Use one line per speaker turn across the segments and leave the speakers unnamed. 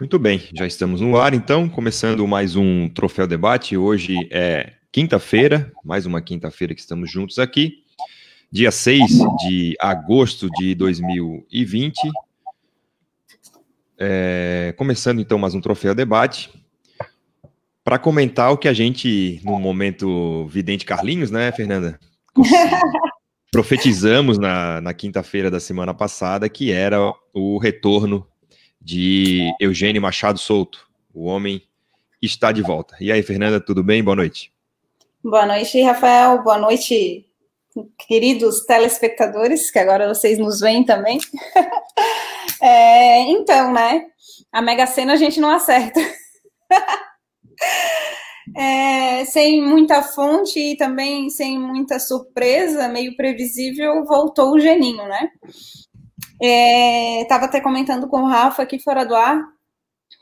Muito bem, já estamos no ar então, começando mais um Troféu Debate. Hoje é quinta-feira, mais uma quinta-feira que estamos juntos aqui, dia 6 de agosto de 2020. É, começando então mais um Troféu Debate. Para comentar o que a gente, no momento vidente Carlinhos, né, Fernanda? profetizamos na, na quinta-feira da semana passada que era o retorno de Eugênio Machado Souto. O homem está de volta. E aí, Fernanda, tudo bem? Boa noite.
Boa noite, Rafael. Boa noite, queridos telespectadores, que agora vocês nos veem também. é, então, né? A Mega Sena a gente não acerta. É, sem muita fonte e também sem muita surpresa, meio previsível, voltou o Geninho, né? Estava é, até comentando com o Rafa aqui fora do ar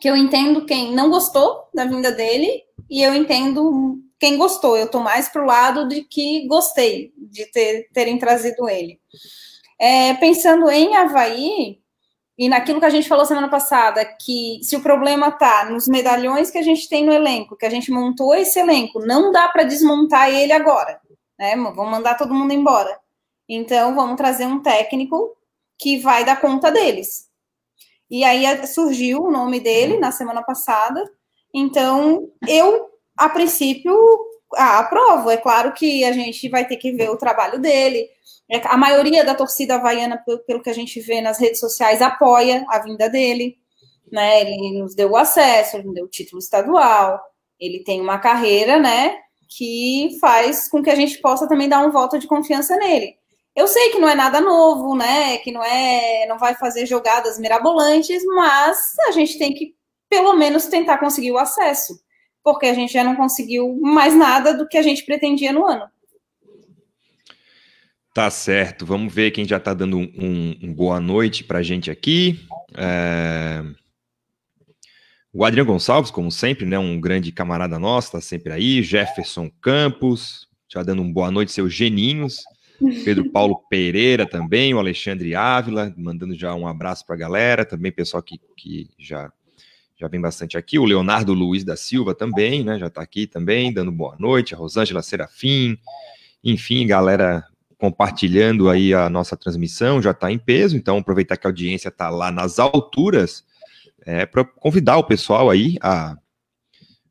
que eu entendo quem não gostou da vinda dele e eu entendo quem gostou. Eu estou mais para o lado de que gostei de ter, terem trazido ele. É, pensando em Havaí e naquilo que a gente falou semana passada, que se o problema está nos medalhões que a gente tem no elenco, que a gente montou esse elenco, não dá para desmontar ele agora. Né? Vamos mandar todo mundo embora. Então, vamos trazer um técnico que vai dar conta deles. E aí eh, surgiu o nome dele uhum. na semana passada. Então, eu, a princípio, aprovo. É claro que a gente vai ter que ver o trabalho dele. É, a maioria da torcida havaiana, pelo que a gente vê nas redes sociais, apoia a vinda dele. Né? Ele nos deu o acesso, ele nos deu o título estadual. Ele tem uma carreira, né? Que faz com que a gente possa também dar um voto de confiança nele. Eu sei que não é nada novo, né? Que não é, não vai fazer jogadas mirabolantes, mas a gente tem que pelo menos tentar conseguir o acesso, porque a gente já não conseguiu mais nada do que a gente pretendia no ano.
Tá certo. Vamos ver quem já tá dando um, um, boa noite pra gente aqui. É... O Adriano Gonçalves, como sempre, né? Um grande camarada nosso, tá sempre aí. Jefferson Campos, já dando um boa noite, seus geninhos. Pedro Paulo Pereira também, o Alexandre Ávila, mandando já um abraço para a galera, também pessoal que, que já já vem bastante aqui, o Leonardo Luiz da Silva também, né, já está aqui também, dando boa noite, a Rosângela Serafim, enfim, galera compartilhando aí a nossa transmissão, já está em peso, então aproveitar que a audiência está lá nas alturas, é, para convidar o pessoal aí a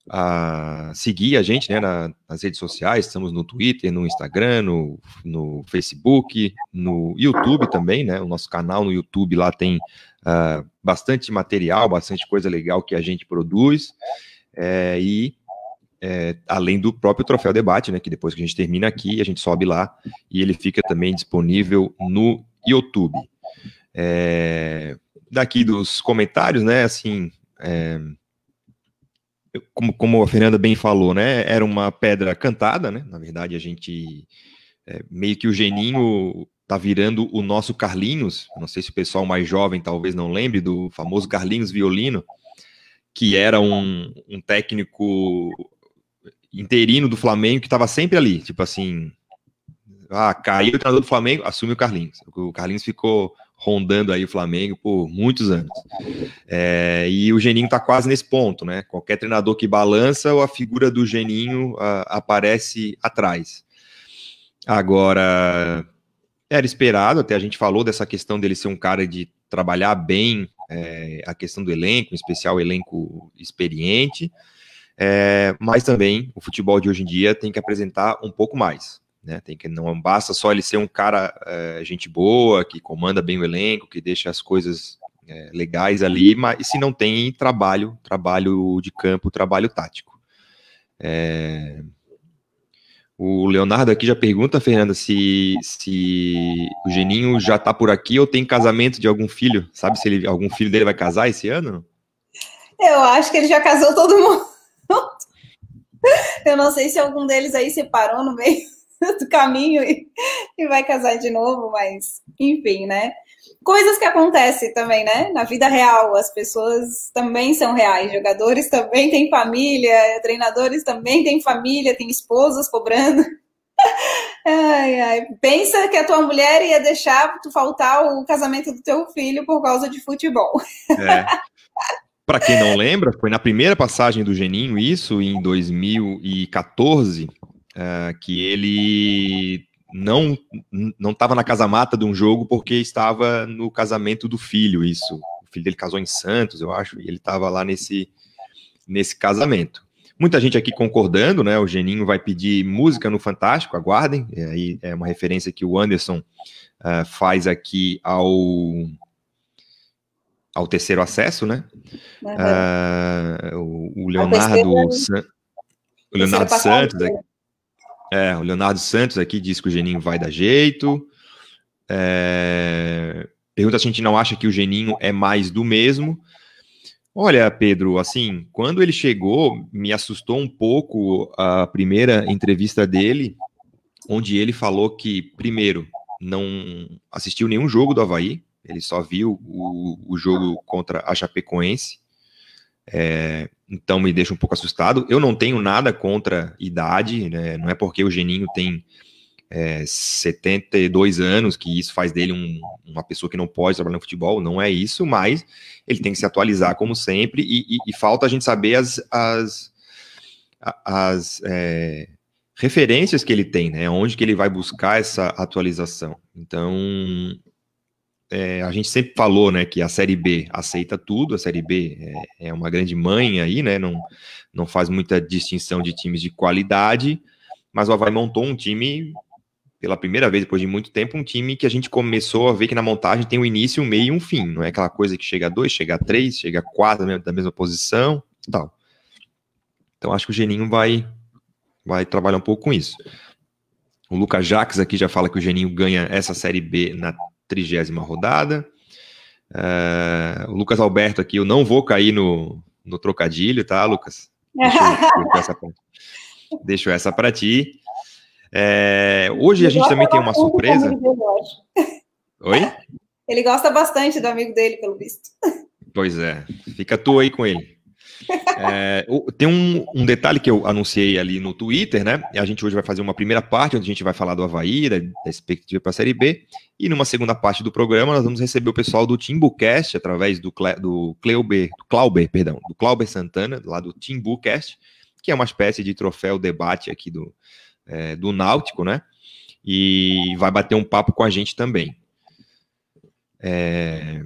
a seguir a gente né, na, nas redes sociais, estamos no Twitter, no Instagram, no, no, Facebook, no YouTube também, né? O nosso canal no YouTube lá tem uh, bastante material, bastante coisa legal que a gente produz. É, e é, além do próprio Troféu Debate, né? Que depois que a gente termina aqui, a gente sobe lá e ele fica também disponível no YouTube. É, daqui dos comentários, né? Assim. É, como, como a Fernanda bem falou, né? Era uma pedra cantada, né? Na verdade, a gente. É, meio que o Geninho tá virando o nosso Carlinhos. Não sei se o pessoal mais jovem talvez não lembre do famoso Carlinhos Violino, que era um, um técnico interino do Flamengo que estava sempre ali, tipo assim. Ah, caiu o treinador do Flamengo, assume o Carlinhos. O Carlinhos ficou rondando aí o Flamengo por muitos anos. É, e o Geninho está quase nesse ponto, né? Qualquer treinador que balança, a figura do Geninho a, aparece atrás. Agora, era esperado, até a gente falou dessa questão dele ser um cara de trabalhar bem é, a questão do elenco, em especial elenco experiente, é, mas também o futebol de hoje em dia tem que apresentar um pouco mais. Né? Tem que não basta só ele ser um cara é, gente boa, que comanda bem o elenco, que deixa as coisas é, legais ali, mas se não tem trabalho, trabalho de campo, trabalho tático. É... O Leonardo aqui já pergunta, Fernanda, se, se o Geninho já está por aqui ou tem casamento de algum filho. Sabe se ele, algum filho dele vai casar esse ano?
Eu acho que ele já casou todo mundo. Eu não sei se algum deles aí separou no meio. do caminho e, e vai casar de novo, mas enfim, né? Coisas que acontecem também, né? Na vida real, as pessoas também são reais, jogadores também têm família, treinadores também têm família, têm esposas cobrando. Ai, ai. Pensa que a tua mulher ia deixar tu faltar o casamento do teu filho por causa de futebol.
É. Para quem não lembra, foi na primeira passagem do Geninho isso, em 2014, uh, que ele não não estava na casa mata de um jogo porque estava no casamento do filho, isso. O filho dele casou em Santos, eu acho, e ele estava lá nesse nesse casamento. Muita gente aqui concordando, né? O Geninho vai pedir música no Fantástico, aguardem. E aí é uma referência que o Anderson uh, faz aqui ao ao terceiro acesso, né? Uhum. Uh, o, o, Leonardo, terceira, né? San, o Leonardo Santos. Aqui, né? é é, o Leonardo Santos aqui diz que o Geninho vai dar jeito. É... Pergunta se a gente não acha que o Geninho é mais do mesmo. Olha, Pedro, assim, quando ele chegou, me assustou um pouco a primeira entrevista dele, onde ele falou que, primeiro, não assistiu nenhum jogo do Havaí, ele só viu o, o jogo contra a Chapecoense. É, então me deixa um pouco assustado. Eu não tenho nada contra idade, né? não é porque o Geninho tem é, 72 anos que isso faz dele um, uma pessoa que não pode trabalhar no futebol, não é isso, mas ele tem que se atualizar como sempre e, e, e falta a gente saber as, as, as é, referências que ele tem, né? onde que ele vai buscar essa atualização. Então, é, a gente sempre falou, né, que a Série B aceita tudo, a Série B é, é, uma grande mãe aí, né, não, não faz muita distinção de times de qualidade, mas o Havaí montou um time, pela primeira vez depois de muito tempo, um time que a gente começou a ver que na montagem tem um início, um meio e um fim, não é aquela coisa que chega a dois, chega a três, chega a quatro mesmo, da mesma posição e tal. Então acho que o Geninho vai, vai trabalhar um pouco com isso. O Lucas Jaques aqui já fala que o Geninho ganha essa Série B na trigésima rodada. É, o Lucas Alberto aqui, eu não vou cair no, no trocadilho, tá, Lucas?
Deixa eu, essa,
deixo essa para ti. É, hoje Ele a gente também tem uma surpresa. Oi?
Ele gosta bastante do amigo dele, pelo visto.
Pois é, fica tu aí com ele. É, tem um, um, detalhe que eu anunciei ali no Twitter, né? A gente hoje vai fazer uma primeira parte, onde a gente vai falar do Havaí, da, da expectativa para a Série B. E numa segunda parte do programa, nós vamos receber o pessoal do Timbucast, através do, Cle, do Cleuber, do Clauber, perdão, do Clauber Santana, lá do Timbucast, que é uma espécie de troféu debate aqui do, é, do Náutico, né? E vai bater um papo com a gente também. É,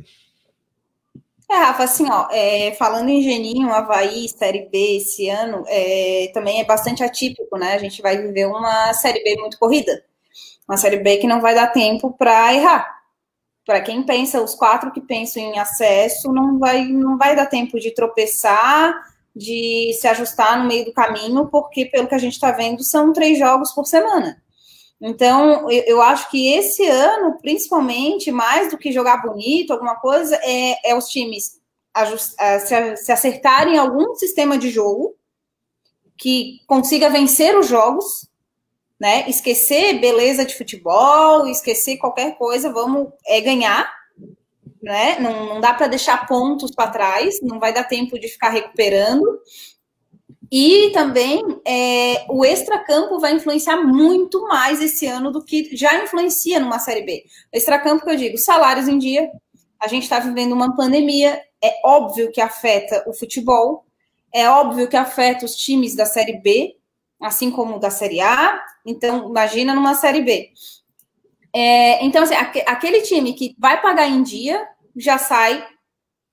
é, Rafa, assim, ó, é, falando em geninho, Havaí, Série B esse ano, é, também é bastante atípico, né? A gente vai viver uma Série B muito corrida. Uma Série B que não vai dar tempo para errar. Para quem pensa, os quatro que pensam em acesso, não vai, não vai dar tempo de tropeçar, de se ajustar no meio do caminho, porque, pelo que a gente está vendo, são três jogos por semana. Então, eu, eu, acho que esse ano, principalmente, mais do que jogar bonito, alguma coisa, é, é os times ajust, se, se acertarem em algum sistema de jogo que consiga vencer os jogos, né? Esquecer beleza de futebol, esquecer qualquer coisa, vamos é ganhar, né? Não, não dá para deixar pontos para trás, não vai dar tempo de ficar recuperando. E também é, o extracampo vai influenciar muito mais esse ano do que já influencia numa série B. extracampo que eu digo, salários em dia. A gente está vivendo uma pandemia, é óbvio que afeta o futebol, é óbvio que afeta os times da série B, assim como da série A. Então, imagina numa série B. É, então, assim, aquele time que vai pagar em dia já sai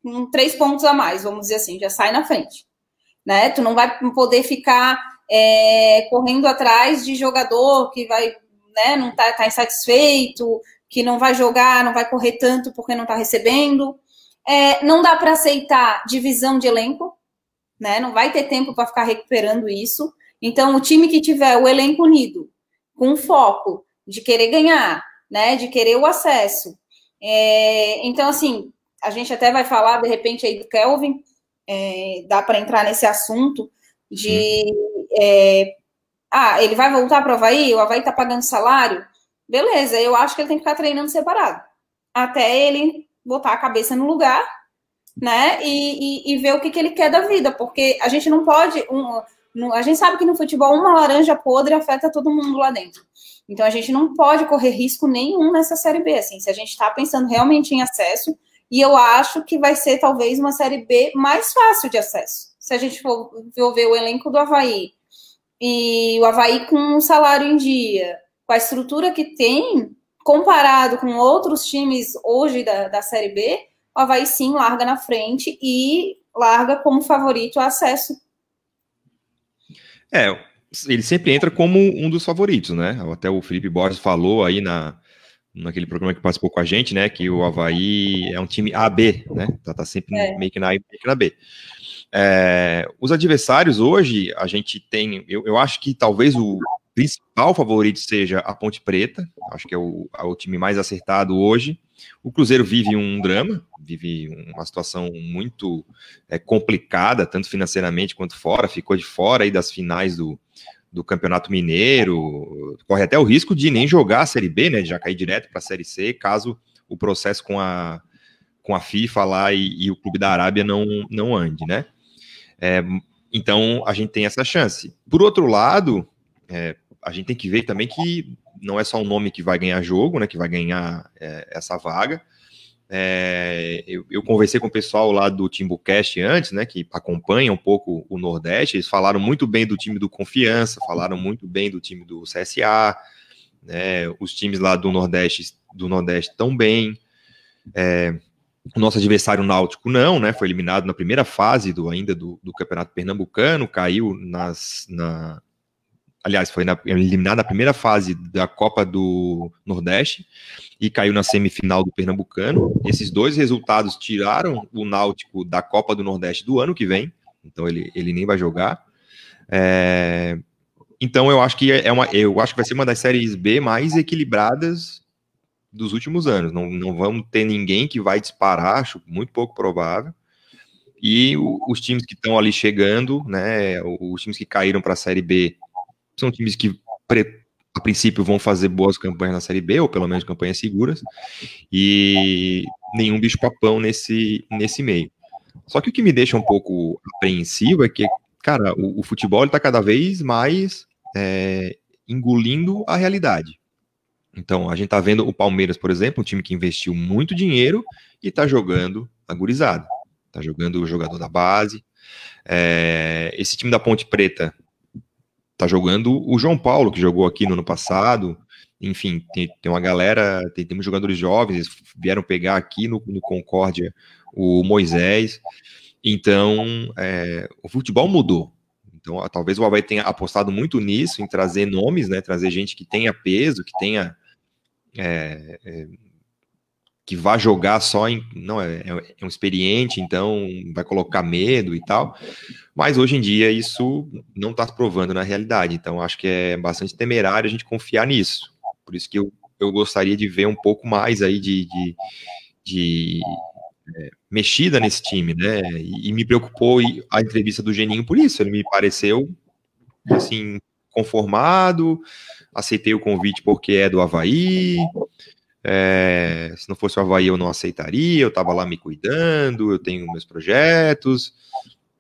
com três pontos a mais, vamos dizer assim, já sai na frente né? Tu não vai poder ficar é, correndo atrás de jogador que vai, né, não tá, tá, insatisfeito, que não vai jogar, não vai correr tanto porque não tá recebendo. É, não dá para aceitar divisão de elenco, né? Não vai ter tempo para ficar recuperando isso. Então, o time que tiver o elenco unido, com foco de querer ganhar, né? De querer o acesso. É, então, assim, a gente até vai falar de repente aí do Kelvin, é, dá para entrar nesse assunto de é, ah, ele vai voltar para o Havaí, o Havaí está pagando salário, beleza, eu acho que ele tem que ficar treinando separado, até ele botar a cabeça no lugar, né, e, e, e ver o que, que ele quer da vida, porque a gente não pode, um, um, a gente sabe que no futebol uma laranja podre afeta todo mundo lá dentro, então a gente não pode correr risco nenhum nessa Série B, assim, se a gente está pensando realmente em acesso, e eu acho que vai ser talvez uma Série B mais fácil de acesso. Se a gente for, ver o elenco do Havaí e o Havaí com um salário em dia, com a estrutura que tem, comparado com outros times hoje da, da Série B, o Havaí sim larga na frente e larga como favorito o acesso.
É, ele sempre entra como um dos favoritos, né? Até o Felipe Borges falou aí na, naquele programa que participou com a gente, né? Que o Havaí é um time AB, né? Tá, tá sempre é. meio que na A e meio que na B. É, os adversários hoje, a gente tem. Eu, eu acho que talvez o principal favorito seja a Ponte Preta, acho que é o, é o time mais acertado hoje. O Cruzeiro vive um drama, vive uma situação muito é, complicada, tanto financeiramente quanto fora, ficou de fora aí das finais do, do Campeonato Mineiro, corre até o risco de nem jogar a Série B, né? De já cair direto para a Série C, caso o processo com a, com a FIFA lá e, e o Clube da Arábia não, não ande, né? É, então a gente tem essa chance. Por outro lado, é, a gente tem que ver também que não é só um nome que vai ganhar jogo, né? Que vai ganhar é, essa vaga. É, eu, eu, conversei com o pessoal lá do Timbucast antes, né, que acompanha um pouco o Nordeste, eles falaram muito bem do time do Confiança, falaram muito bem do time do CSA, né, os times lá do Nordeste do Nordeste tão bem. É, o nosso adversário náutico não, né, foi eliminado na primeira fase do ainda do, do Campeonato Pernambucano, caiu nas, na, aliás, foi na, eliminado na primeira fase da Copa do Nordeste e caiu na semifinal do Pernambucano. Esses dois resultados tiraram o Náutico da Copa do Nordeste do ano que vem, então ele, ele nem vai jogar. É, então eu acho que é uma, eu acho que vai ser uma das séries B mais equilibradas dos últimos anos. Não, não vamos ter ninguém que vai disparar, acho muito pouco provável. E os times que estão ali chegando, né, os times que caíram para a série B são times que, a princípio, vão fazer boas campanhas na Série B, ou pelo menos campanhas seguras, e nenhum bicho-papão nesse, nesse meio. Só que o que me deixa um pouco apreensivo é que, cara, o, o futebol está cada vez mais é, engolindo a realidade. Então, a gente está vendo o Palmeiras, por exemplo, um time que investiu muito dinheiro e está jogando agurizado. Está jogando o jogador da base. É, esse time da Ponte Preta tá jogando o João Paulo, que jogou aqui no ano passado. Enfim, tem, tem uma galera, tem, temos jogadores jovens, vieram pegar aqui no, no Concórdia o Moisés. Então, é, o futebol mudou. Então, talvez o Havaí tenha apostado muito nisso, em trazer nomes, né? Trazer gente que tenha peso, que tenha é, é que vá jogar só em. Não, é, é, é, um experiente, então vai colocar medo e tal. Mas hoje em dia isso não está se provando na realidade. Então acho que é bastante temerário a gente confiar nisso. Por isso que eu, eu gostaria de ver um pouco mais aí de, de, de é, mexida nesse time, né? E, e me preocupou a entrevista do Geninho por isso. Ele me pareceu assim conformado, aceitei o convite porque é do Havaí, é, se não fosse o Havaí, eu não aceitaria. Eu estava lá me cuidando, eu tenho meus projetos.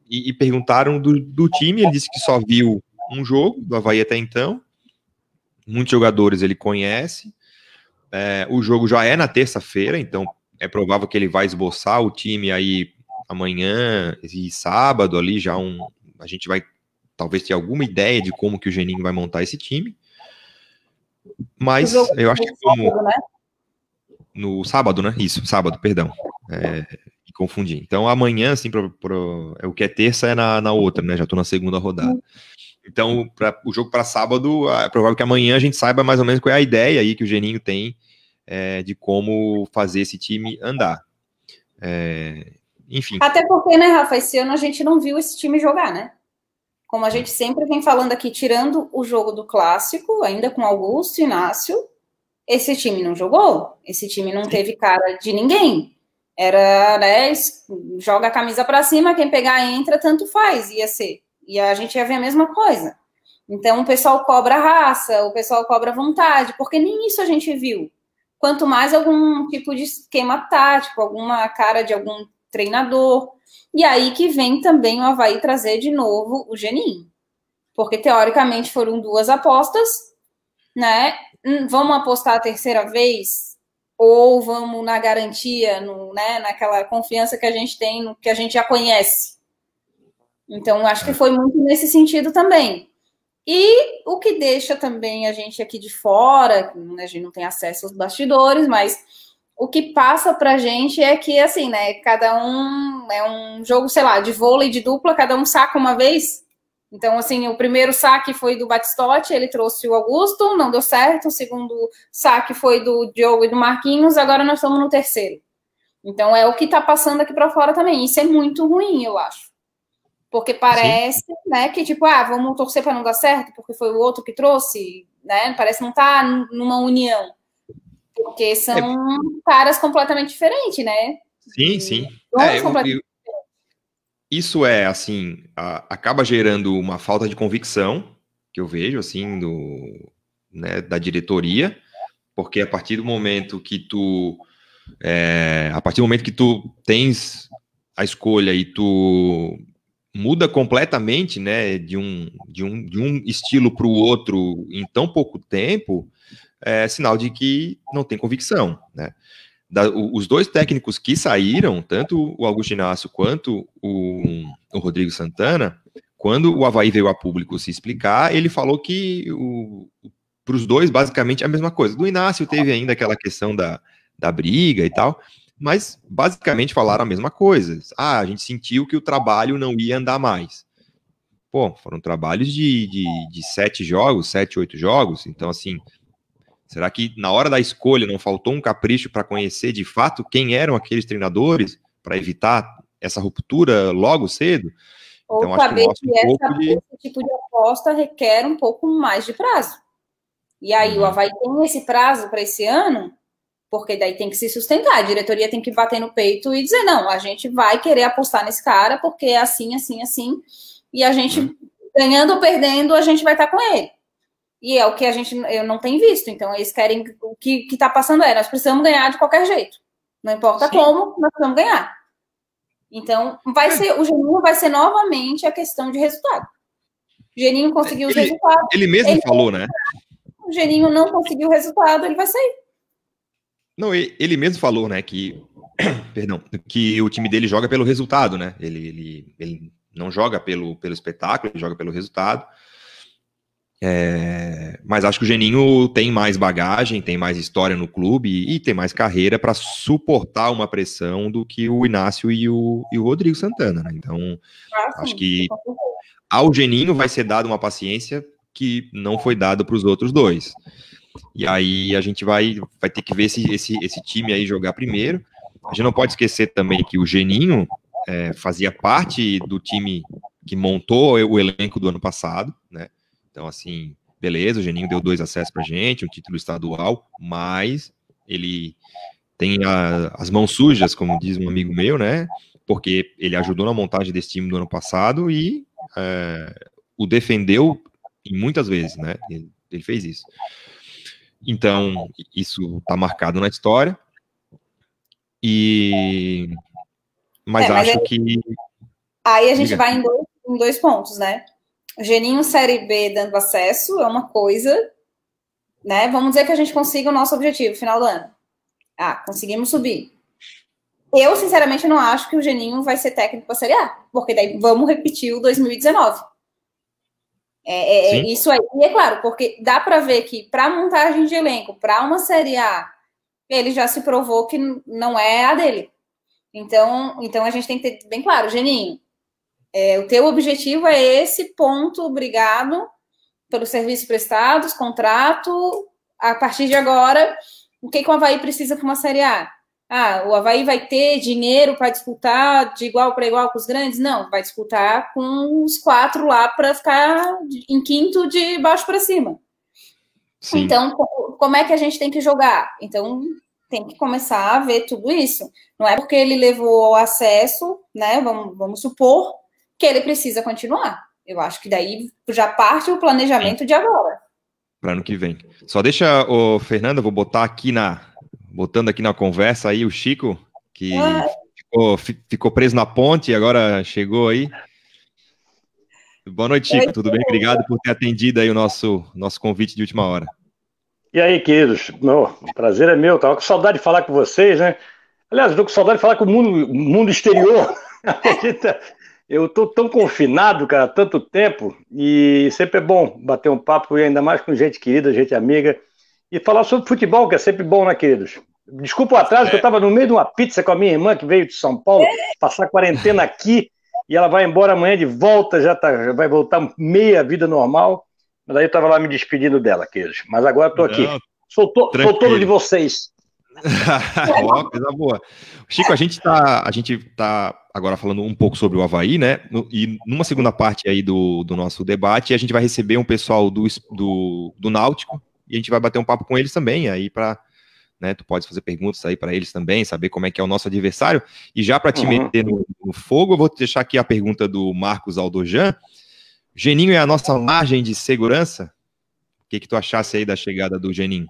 E, e perguntaram do, do, time. Ele disse que só viu um jogo do Havaí até então. Muitos jogadores ele conhece. É, o jogo já é na terça-feira, então é provável que ele vai esboçar o time aí amanhã e sábado ali já um. A gente vai talvez ter alguma ideia de como que o Geninho vai montar esse time. Mas eu acho que como. Sábado, né? No sábado, né? Isso, sábado, perdão. É, confundi. Então, amanhã, assim, pro, pro, é, o que é terça é na, na outra, né? Já estou na segunda rodada. Então, pra, o jogo para sábado, é provável que amanhã a gente saiba mais ou menos qual é a ideia aí que o Geninho tem é, de como fazer esse time andar. É, enfim. Até
porque, né, Rafa, esse ano a gente não viu esse time jogar, né? Como a gente sempre vem falando aqui, tirando o jogo do clássico, ainda com Augusto, e Inácio, esse time não jogou, esse time não teve cara de ninguém. Era, né, joga a camisa para cima, quem pegar entra, tanto faz, ia ser. E a gente ia ver a mesma coisa. Então o pessoal cobra raça, o pessoal cobra vontade, porque nem isso a gente viu. Quanto mais algum tipo de esquema tático, alguma cara de algum treinador. E aí que vem também o Havaí trazer de novo o Geninho. Porque teoricamente foram duas apostas, né? hum, vamos apostar a terceira vez? Ou vamos na garantia, no, né, naquela confiança que a gente tem, no, que a gente já conhece? Então, acho que é. foi muito nesse sentido também. E o que deixa também a gente aqui de fora, né, a gente não tem acesso aos bastidores, mas o que passa pra gente é que, assim, né, cada um é um jogo, sei lá, de vôlei de dupla, cada um saca uma vez, então, assim, o primeiro saque foi do Batistotti, ele trouxe o Augusto, não deu certo. O segundo saque foi do Diogo e do Marquinhos, agora nós estamos no terceiro. Então, é o que está passando aqui para fora também. Isso é muito ruim, eu acho. Porque parece, né, que tipo, ah, vamos torcer para não dar certo, porque foi o outro que trouxe, né? Parece não estar tá numa união. Porque é. são é... caras completamente diferentes, né?
Sim, sim. É, eu, eu,
isso é, assim, a, acaba gerando uma falta de convicção, que eu vejo, assim, do, né, da diretoria, porque a partir do momento que tu. É, a partir do momento que tu tens a escolha e tu muda completamente, né, de um, de um, de um estilo para o outro em tão pouco tempo, é sinal de que não tem convicção, né? da, o, os dois técnicos que saíram, tanto o Inácio quanto o, o Rodrigo Santana, quando o Havaí veio a público se explicar, ele falou que para os dois, basicamente, é a mesma coisa. Do Inácio teve ainda aquela questão da, da briga e tal, mas basicamente falaram a mesma coisa. Ah, a gente sentiu que o trabalho não ia andar mais. Pô, foram trabalhos de, de, de sete jogos, sete, oito jogos, então assim, Será que na hora da escolha não faltou um capricho para conhecer de fato quem eram aqueles treinadores para evitar essa ruptura logo cedo? Ou então, saber acho que, que um essa, de... esse
tipo de aposta requer um pouco mais de prazo. E aí uhum. o Havaí tem esse prazo para esse ano, porque daí tem que se sustentar. A diretoria tem que bater no peito e dizer, não, a gente vai querer apostar nesse cara, porque é assim, assim, assim. E a gente, uhum. ganhando ou perdendo, a gente vai estar tá com ele. E é o que a gente eu não tem visto. Então, eles querem. O que está passando é, nós precisamos ganhar de qualquer jeito. Não importa Sim. como, nós precisamos ganhar. Então, vai ser, o Geninho vai ser novamente a questão de resultado. O Geninho conseguiu os resultados. Ele mesmo ele falou, né? O Geninho não conseguiu o resultado, ele vai sair.
Não, ele, ele mesmo falou, né, que. perdão, que o time dele joga pelo resultado, né? Ele, ele, ele não joga pelo, pelo espetáculo, ele joga pelo resultado. É, mas acho que o Geninho tem mais bagagem, tem mais história no clube e, e tem mais carreira para suportar uma pressão do que o Inácio e o, e o Rodrigo Santana. Né? Então, ah, acho que ao Geninho vai ser dada uma paciência que não foi dada para os outros dois. E aí a gente vai, vai ter que ver esse, esse, esse time aí jogar primeiro. A gente não pode esquecer também que o Geninho é, fazia parte do time que montou o elenco do ano passado, né? Então, assim, beleza, o Geninho deu dois acessos pra gente, um título estadual, mas ele tem a, as mãos sujas, como diz um amigo meu, né? Porque ele ajudou na montagem desse time no ano passado e é, o defendeu muitas vezes, né? Ele, ele fez isso. Então, isso tá marcado na história. E mas, é, mas acho aí, é que
aí a gente vai em dois, em dois pontos, né? Geninho Série B dando acesso é uma coisa, né? Vamos dizer que a gente consiga o nosso objetivo final do ano. Ah, conseguimos subir. Eu, sinceramente, não acho que o Geninho vai ser técnico para a Série A, porque daí vamos repetir o 2019. É, é, é isso aí, e é claro, porque dá para ver que para montagem de elenco, para uma Série A, ele já se provou que não é a dele. Então, então a gente tem que ter bem claro, Geninho, é, o teu objetivo é esse ponto, obrigado pelo serviço prestado, contrato. A partir de agora, o que, que o Havaí precisa para uma Série A? Ah, o Havaí vai ter dinheiro para disputar de igual para igual com os grandes? Não, vai disputar com os quatro lá para ficar em quinto de baixo para cima. Sim. Então, como é que a gente tem que jogar? Então, tem que começar a ver tudo isso. Não é porque ele levou ao acesso, né? Vamos, vamos supor que ele precisa continuar. Eu acho que daí já parte o planejamento de agora.
Para ano que vem. Só deixa, o Fernando, vou botar aqui na. Botando aqui na conversa aí o Chico, que é. ficou, ficou, preso na ponte e agora chegou aí. Boa noite, Chico. Oi, Tudo bem? Obrigado por ter atendido aí o nosso, nosso convite de última hora. E aí, queridos?
Não, prazer é meu. Tá? Estava com saudade de falar com vocês, né? Aliás, estou com saudade de falar com o mundo, mundo exterior. A gente tá eu tô tão confinado, cara, há tanto tempo, e sempre é bom bater um papo, e ainda mais com gente querida, gente amiga, e falar sobre futebol, que é sempre bom, né, queridos? Desculpa o atraso, é. que eu estava é. no meio de uma pizza com a minha irmã, que veio de São Paulo, é. passar quarentena aqui, e ela vai embora amanhã de volta, já, tá, já vai voltar meia vida normal, mas aí eu estava lá me despedindo dela, queridos. Mas agora estou aqui. Não, sou, to, sou todo de vocês.
Ó, coisa boa. Chico, a gente tá, a gente tá agora falando um pouco sobre o Havaí, né? E numa segunda parte aí do, do nosso debate, a gente vai receber um pessoal do, do, do Náutico e a gente vai bater um papo com eles também aí para né, tu pode fazer perguntas aí para eles também, saber como é que é o nosso adversário. E já para te uhum. meter no, no, fogo, eu vou deixar aqui a pergunta do Marcos Aldojan. Geninho é a nossa margem de segurança? O que, que tu achasse aí da chegada do Geninho?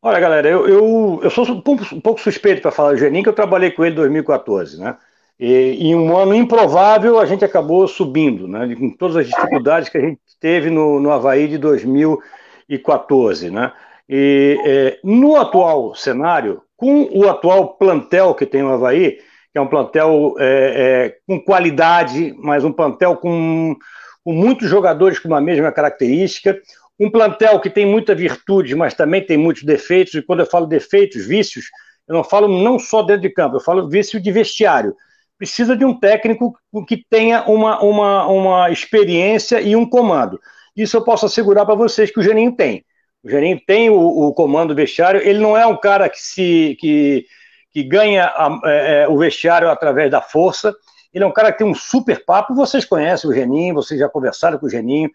Olha, galera, eu, eu, eu sou um pouco, suspeito para falar do Geninho, que eu trabalhei com ele em 2014, né? E, em um ano improvável, a gente acabou subindo, né? com todas as dificuldades que a gente teve no, no Havaí de 2014. Né? E é, no atual cenário, com o atual plantel que tem o Havaí, que é um plantel é, é, com qualidade, mas um plantel com, com muitos jogadores com uma mesma característica, um plantel que tem muita virtude, mas também tem muitos defeitos, e quando eu falo defeitos, vícios, eu não falo não só dentro de campo, eu falo vício de vestiário. Precisa de um técnico que tenha uma, uma, uma experiência e um comando. Isso eu posso assegurar para vocês que o Geninho tem. O Geninho tem o, o comando vestiário, ele não é um cara que se que, que ganha a, é, é, o vestiário através da força, ele é um cara que tem um super papo, vocês conhecem o Geninho, vocês já conversaram com o Geninho,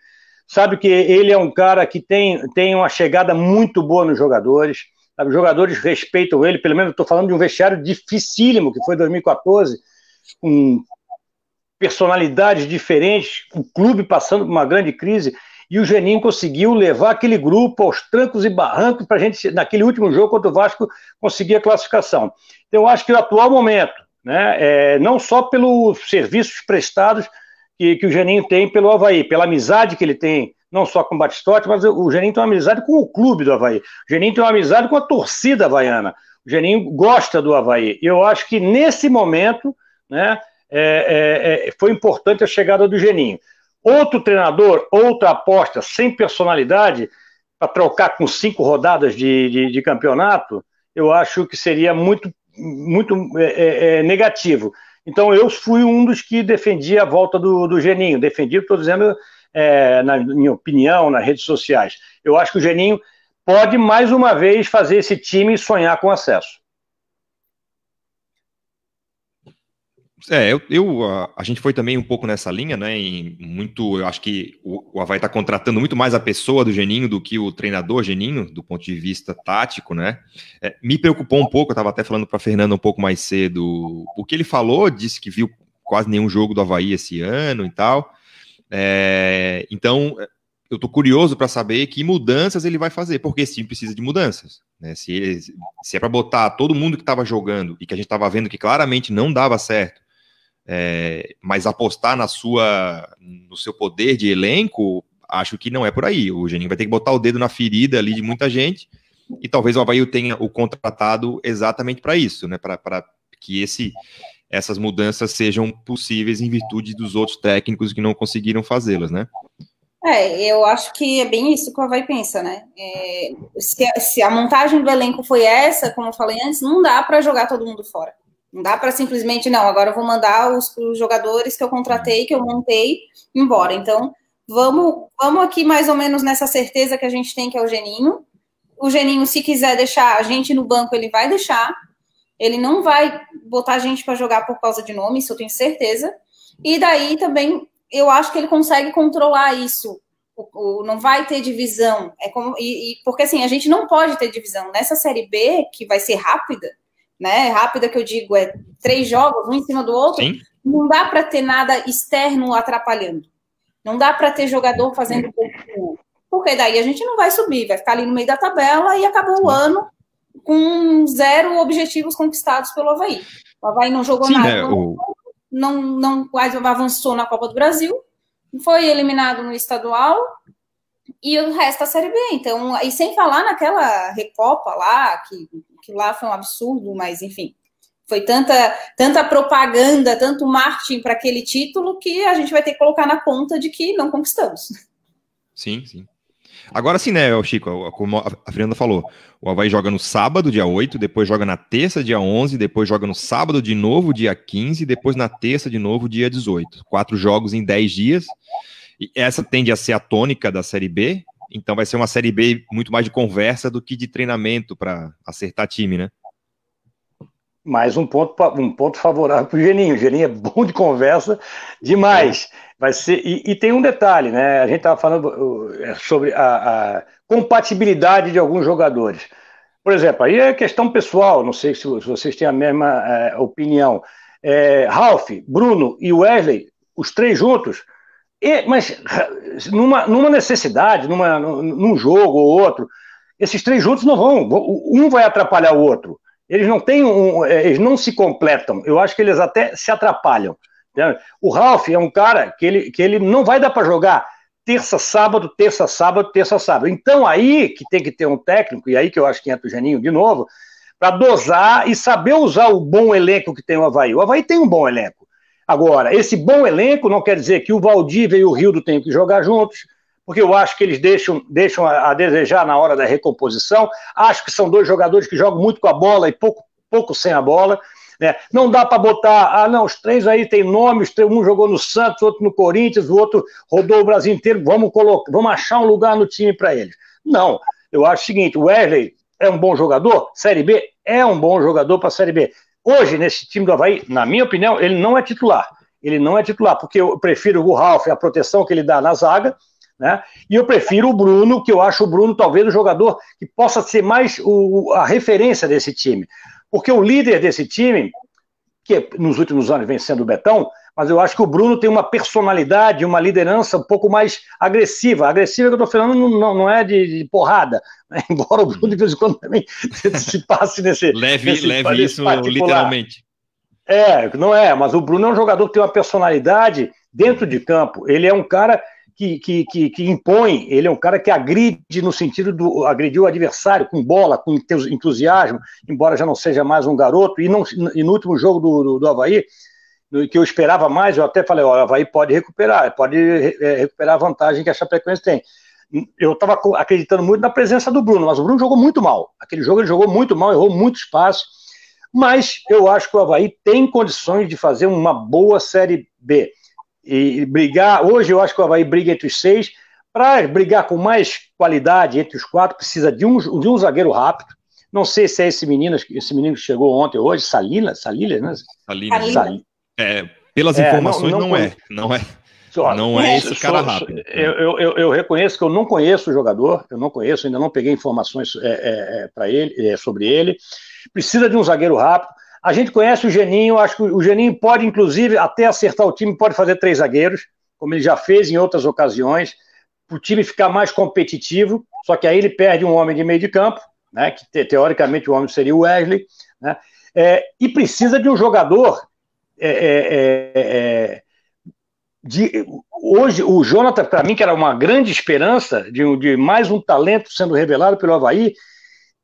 sabe que ele é um cara que tem, tem uma chegada muito boa nos jogadores. Sabe? Os jogadores respeitam ele, pelo menos estou falando de um vestiário dificílimo, que foi 2014, com personalidades diferentes, o clube passando por uma grande crise, e o Geninho conseguiu levar aquele grupo aos trancos e barrancos para a gente, naquele último jogo contra o Vasco, conseguir a classificação. Então, eu acho que o atual momento, né, é, não só pelos serviços prestados, que, que o Geninho tem pelo Havaí, pela amizade que ele tem, não só com o Batistote, mas o Geninho tem uma amizade com o clube do Havaí. O Geninho tem uma amizade com a torcida havaiana. O Geninho gosta do Havaí. Eu acho que nesse momento né, é, é, é, foi importante a chegada do Geninho. Outro treinador, outra aposta sem personalidade, para trocar com cinco rodadas de, de, de, campeonato, eu acho que seria muito, muito é, é, é negativo. Então eu fui um dos que defendia a volta do, do Geninho. Defendi, estou dizendo, é, na minha opinião, nas redes sociais. Eu acho que o Geninho pode mais uma vez fazer esse time sonhar com
acesso. É, eu, eu a, a, gente foi também um pouco nessa linha, né? Em muito, eu acho que o, o Havaí está contratando muito mais a pessoa do Geninho do que o treinador Geninho, do ponto de vista tático, né? É, me preocupou um pouco, eu estava até falando para Fernando um pouco mais cedo. O que ele falou, disse que viu quase nenhum jogo do Havaí esse ano e tal. É, então, eu estou curioso para saber que mudanças ele vai fazer, porque esse time precisa de mudanças. Né? Se, ele, se é para botar todo mundo que estava jogando e que a gente estava vendo que claramente não dava certo é, mas apostar na sua, no seu poder de elenco, acho que não é por aí. O Geninho vai ter que botar o dedo na ferida ali de muita gente e talvez o Havaí tenha o contratado exatamente para isso, né? Para que esse, essas mudanças sejam possíveis em virtude dos outros técnicos que não conseguiram fazê-las, né?
É, eu acho que é bem isso que o Havaí pensa, né? É, se, se, a montagem do elenco foi essa, como eu falei antes, não dá para jogar todo mundo fora. Não dá para simplesmente, não, agora eu vou mandar os, os, jogadores que eu contratei, que eu montei, embora. Então, vamos, vamos aqui mais ou menos nessa certeza que a gente tem que é o Geninho. O Geninho, se quiser deixar a gente no banco, ele vai deixar. Ele não vai botar a gente para jogar por causa de nome, isso eu tenho certeza. E daí também eu acho que ele consegue controlar isso. O, o, não vai ter divisão. É como, e, e, porque assim, a gente não pode ter divisão. Nessa série B, que vai ser rápida, né? Rápida que eu digo é três jogos, um em cima do outro. Sim. Não dá para ter nada externo atrapalhando. Não dá para ter jogador fazendo pouco. Porque daí a gente não vai subir, vai ficar ali no meio da tabela e acabou o ano com zero objetivos conquistados pelo Havaí. O Havaí não jogou Sim, nada, é, o... não, não, não avançou na Copa do Brasil, foi eliminado no estadual, e o resto da Série B. Então, e sem falar naquela recopa lá, que, que lá foi um absurdo, mas enfim, foi tanta, tanta propaganda, tanto marketing para aquele título que a gente vai ter que colocar na conta de que não conquistamos.
Sim, sim. Agora sim, né, Chico, como a Fernanda falou, o Havaí joga no sábado, dia 8, depois joga na terça, dia 11, depois joga no sábado de novo, dia 15, depois na terça de novo, dia 18. Quatro jogos em 10 dias. E essa tende a ser a tônica da Série B, então vai ser uma Série B muito mais de conversa do que de treinamento para acertar time, né?
Mais um ponto, um ponto favorável para o Geninho. O Geninho é bom de conversa demais. É. Vai ser, e, e, tem um detalhe, né? A gente estava falando é, sobre a, a compatibilidade de alguns jogadores. Por exemplo, aí é questão pessoal, não sei se vocês têm a mesma é, opinião. É, Ralph, Bruno e Wesley, os três juntos, e, mas numa, numa necessidade, numa, num jogo ou outro, esses três juntos não vão. Um vai atrapalhar o outro. Eles não têm um, é, eles não se completam. Eu acho que eles até se atrapalham. Né? O Ralph é um cara que ele, que ele não vai dar para jogar terça, sábado, terça, sábado, terça, sábado. Então aí que tem que ter um técnico, e aí que eu acho que entra o Geninho de novo, para dosar e saber usar o bom elenco que tem o Havaí. O Havaí tem um bom elenco. Agora, esse bom elenco não quer dizer que o Valdívia e o Rildo tenham que jogar juntos, porque eu acho que eles deixam, deixam a, desejar na hora da recomposição. Acho que são dois jogadores que jogam muito com a bola e pouco, pouco sem a bola. Né? Não dá para botar, ah, não, os três aí tem nomes, um jogou no Santos, outro no Corinthians, o outro rodou o Brasil inteiro, vamos, colocar, vamos achar um lugar no time para eles. Não, eu acho o seguinte: o Wesley é um bom jogador, Série B é um bom jogador para a Série B hoje, nesse time do Havaí, na minha opinião, ele não é titular. Ele não é titular, porque eu prefiro o Ralf, a proteção que ele dá na zaga, né? E eu prefiro o Bruno, que eu acho o Bruno talvez o jogador que possa ser mais o, a referência desse time. Porque o líder desse time, que nos últimos anos vem sendo o Betão, mas eu acho que o Bruno tem uma personalidade, uma liderança um pouco mais agressiva. Agressiva que eu estou falando não, não é de, de porrada, né? embora o Bruno de vez em quando também se passe nesse. leve nesse, leve nesse isso particular. literalmente. É, não é, mas o Bruno é um jogador que tem uma personalidade dentro de campo. Ele é um cara que, que, que, que, impõe, ele é um cara que agride no sentido do agredir o adversário com bola, com entusiasmo, embora já não seja mais um garoto, e, não, e no último jogo do, do, do Havaí que eu esperava mais, eu até falei, olha, o Havaí pode recuperar, pode é, recuperar a vantagem que a Chapecoense tem. Eu estava acreditando muito na presença do Bruno, mas o Bruno jogou muito mal. Aquele jogo ele jogou muito mal, errou muito espaço. Mas eu acho que o Havaí tem condições de fazer uma boa Série B. E brigar, hoje eu acho que o Havaí briga entre os seis. Para brigar com mais qualidade entre os quatro, precisa de um, de um zagueiro rápido. Não sei se é esse menino, esse menino que chegou ontem, hoje, Salinas, Salinas, né?
Salinas. Salinas. É, pelas é, informações, não, não, não é. Não é. Olha, não é esse cara rápido.
Eu, eu, eu, reconheço que eu não conheço o jogador, eu não conheço, ainda não peguei informações é, é, é para ele é, sobre ele. Precisa de um zagueiro rápido. A gente conhece o Geninho, acho que o Geninho pode, inclusive, até acertar o time, pode fazer três zagueiros, como ele já fez em outras ocasiões, para o time ficar mais competitivo. Só que aí ele perde um homem de meio de campo, né, que te, teoricamente o homem seria o Wesley, né, é, e precisa de um jogador é, é, é, é, de, hoje, o Jonathan, para mim, que era uma grande esperança de, de, mais um talento sendo revelado pelo Havaí,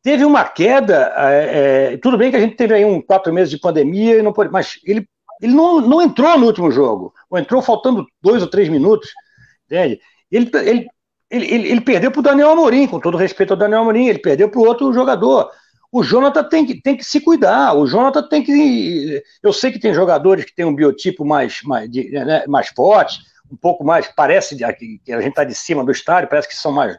teve uma queda. É, é, tudo bem que a gente teve aí um quatro meses de pandemia, e não pode, mas ele, ele não, não entrou no último jogo, ou entrou faltando dois ou três minutos, entende? Ele, ele, ele, ele, ele perdeu para o Daniel Amorim, com todo respeito ao Daniel Amorim, ele perdeu para o outro jogador o Jonathan tem que, tem que se cuidar, o Jonathan tem que. Eu sei que tem jogadores que têm um biotipo mais, mais, de, né, mais forte, um pouco mais, parece que a gente está de cima do estádio, parece que são mais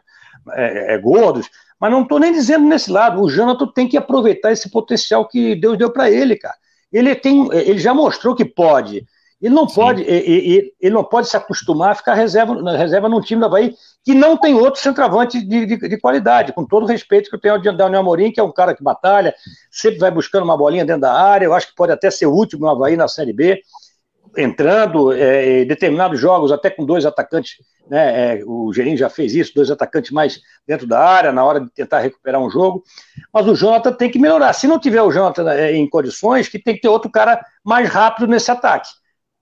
é, é, gordos, mas não estou nem dizendo nesse lado. O Jonathan tem que aproveitar esse potencial que Deus deu para ele, cara. Ele, tem, ele já mostrou que pode. Ele não, pode, ele, ele, não pode se acostumar a ficar reserva, reserva num time da Bahia que não tem outro centroavante de, de, de qualidade, com todo o respeito que eu tenho ao Daniel Amorim, que é um cara que batalha, sempre vai buscando uma bolinha dentro da área, eu acho que pode até ser o último no Havaí na Série B, entrando é, em determinados jogos, até com dois atacantes, né, é, o Gerinho já fez isso, dois atacantes mais dentro da área, na hora de tentar recuperar um jogo, mas o Jonathan tem que melhorar, se não tiver o Jonathan é, em condições, que tem que ter outro cara mais rápido nesse ataque.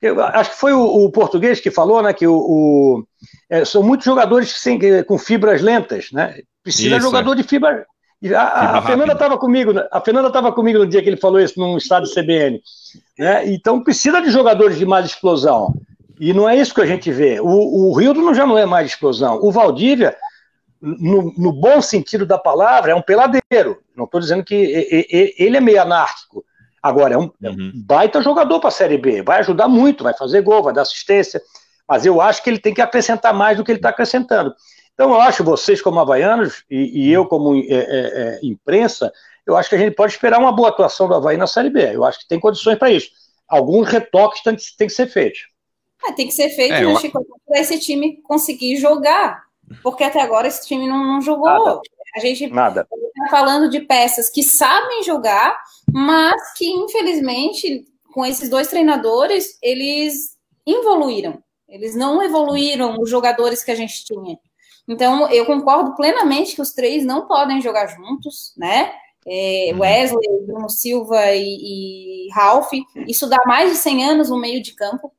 Eu acho que foi o, o, português que falou, né? Que o, o é, são muitos jogadores sem, com fibras lentas, né? Precisa isso, jogador é. de fibra. A, a, a Fernanda estava comigo, né? a Fernanda estava comigo no dia que ele falou isso num estádio CBN. Né? Então precisa de jogadores de mais explosão. E não é isso que a gente vê. O, o Rildo não, já não é mais explosão. O Valdívia, no, no bom sentido da palavra, é um peladeiro. Não estou dizendo que ele é meio anárquico, Agora, é um, uhum. baita jogador para a Série B, vai ajudar muito, vai fazer gol, vai dar assistência, mas eu acho que ele tem que acrescentar mais do que ele está acrescentando. Então, eu acho vocês, como havaianos, e, e eu, como é, é, é, imprensa, eu acho que a gente pode esperar uma boa atuação do Havaí na Série B. Eu acho que tem condições para isso. Alguns retoques têm que, têm que ser feitos.
É, tem que ser feito, é, né, eu... Chico? Para esse time conseguir jogar. Porque até agora esse time não, não jogou. Ah, tá. A gente está falando de peças que sabem jogar, mas que, infelizmente, com esses dois treinadores, eles evoluíram. Eles não evoluíram os jogadores que a gente tinha. Então, eu concordo plenamente que os três não podem jogar juntos, né? É, uhum. Wesley, Bruno Silva e, e Ralph. Isso dá mais de 100 anos no meio de campo.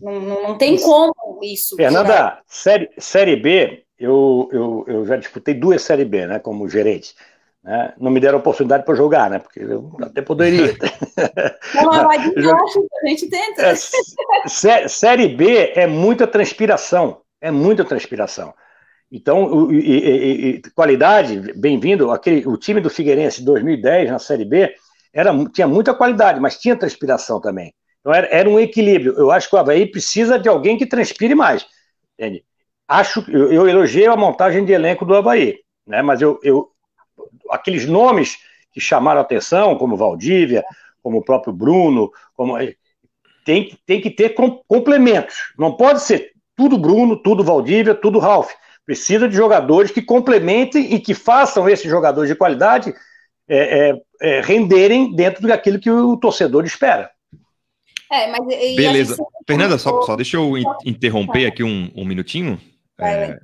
Não, não, tem como isso. Fernanda,
série, série B eu, eu, eu já disputei duas Série B, né, como gerente. Né? Não me deram oportunidade para jogar, né? Porque eu até poderia. Não, vai de
a gente tenta. É,
sé, série B é muita transpiração, é muita transpiração. Então, e, e, e, qualidade, bem-vindo. Aquele, o time do Figueirense 2010 na Série B era, tinha muita qualidade, mas tinha transpiração também. Então, era, era um equilíbrio. Eu acho que o Havaí precisa de alguém que transpire mais. Entende? acho eu, eu elogiei a montagem de elenco do Havaí, né? Mas eu, eu aqueles nomes que chamaram atenção, como Valdívia, como o próprio Bruno, como eh, tem, tem que ter com, complementos. Não pode ser tudo Bruno, tudo Valdívia, tudo Ralph. Precisa de jogadores que complementem e que façam esses jogadores de qualidade é, é, é, renderem dentro daquilo que o torcedor espera.
É, mas, Beleza. Fernanda, só, só deixa eu tá. interromper
aqui um, um minutinho. É,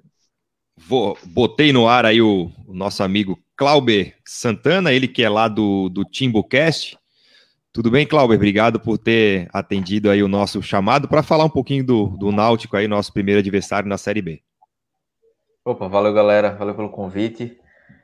vou, botei no ar aí o, o, nosso amigo Clauber Santana, ele que é lá do, do TimbuCast. Tudo bem, Clauber? Obrigado por ter atendido aí o nosso chamado para falar um pouquinho do, do Náutico aí, nosso primeiro adversário na Série B.
Opa, valeu galera, valeu pelo convite.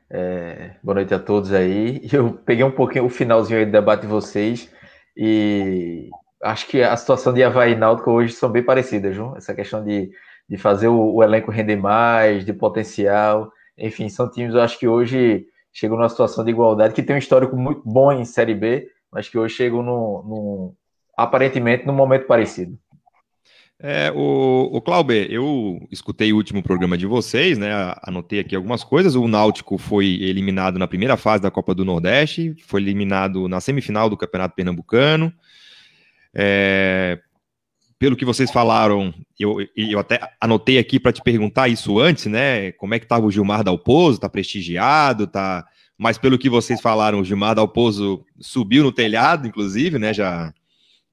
É, boa noite a todos aí. Eu peguei um pouquinho o finalzinho aí do debate de vocês e acho que a situação de Havaí e Náutico hoje são bem parecidas, viu? Essa questão de de fazer o, o, elenco render mais, de potencial. Enfim, são times, eu acho que hoje chegam numa situação de igualdade, que tem um histórico muito bom em Série B, mas que hoje chegam no, no aparentemente num momento parecido.
É, o, o Clauber, eu escutei o último programa de vocês, né? Anotei aqui algumas coisas. O Náutico foi eliminado na primeira fase da Copa do Nordeste, foi eliminado na semifinal do Campeonato Pernambucano. É, pelo que vocês falaram, eu, eu até anotei aqui para te perguntar isso antes, né? Como é que estava o Gilmar Dalpozo? Está prestigiado? Tá? Mas pelo que vocês falaram, o Gilmar Dalpozo subiu no telhado, inclusive, né? Já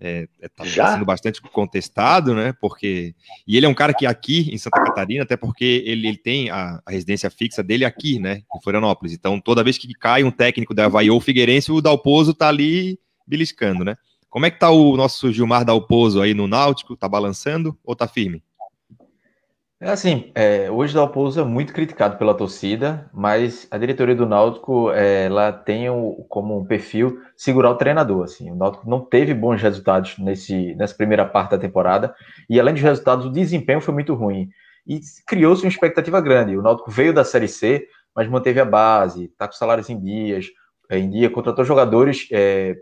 está é, é tá sendo bastante contestado, né? Porque e ele é um cara que aqui em Santa Catarina, até porque ele, ele tem a, a, residência fixa dele aqui, né? Em Florianópolis. Então toda vez que cai um técnico da Havaí ou Figueirense, o Dalpozo está ali beliscando, né? Como é que tá o nosso Gilmar Dalpozo aí no Náutico?
Tá balançando ou tá firme? É assim, é, hoje o Dalpozo é muito criticado pela torcida, mas a diretoria do Náutico, é, ela tem o, como um perfil segurar o treinador, assim. O Náutico não teve bons resultados nesse, nessa primeira parte da temporada, e além dos resultados, o desempenho foi muito ruim. E criou-se uma expectativa grande. O Náutico veio da Série C, mas manteve a base, tá com salários em dias, é, em dia, contratou jogadores é,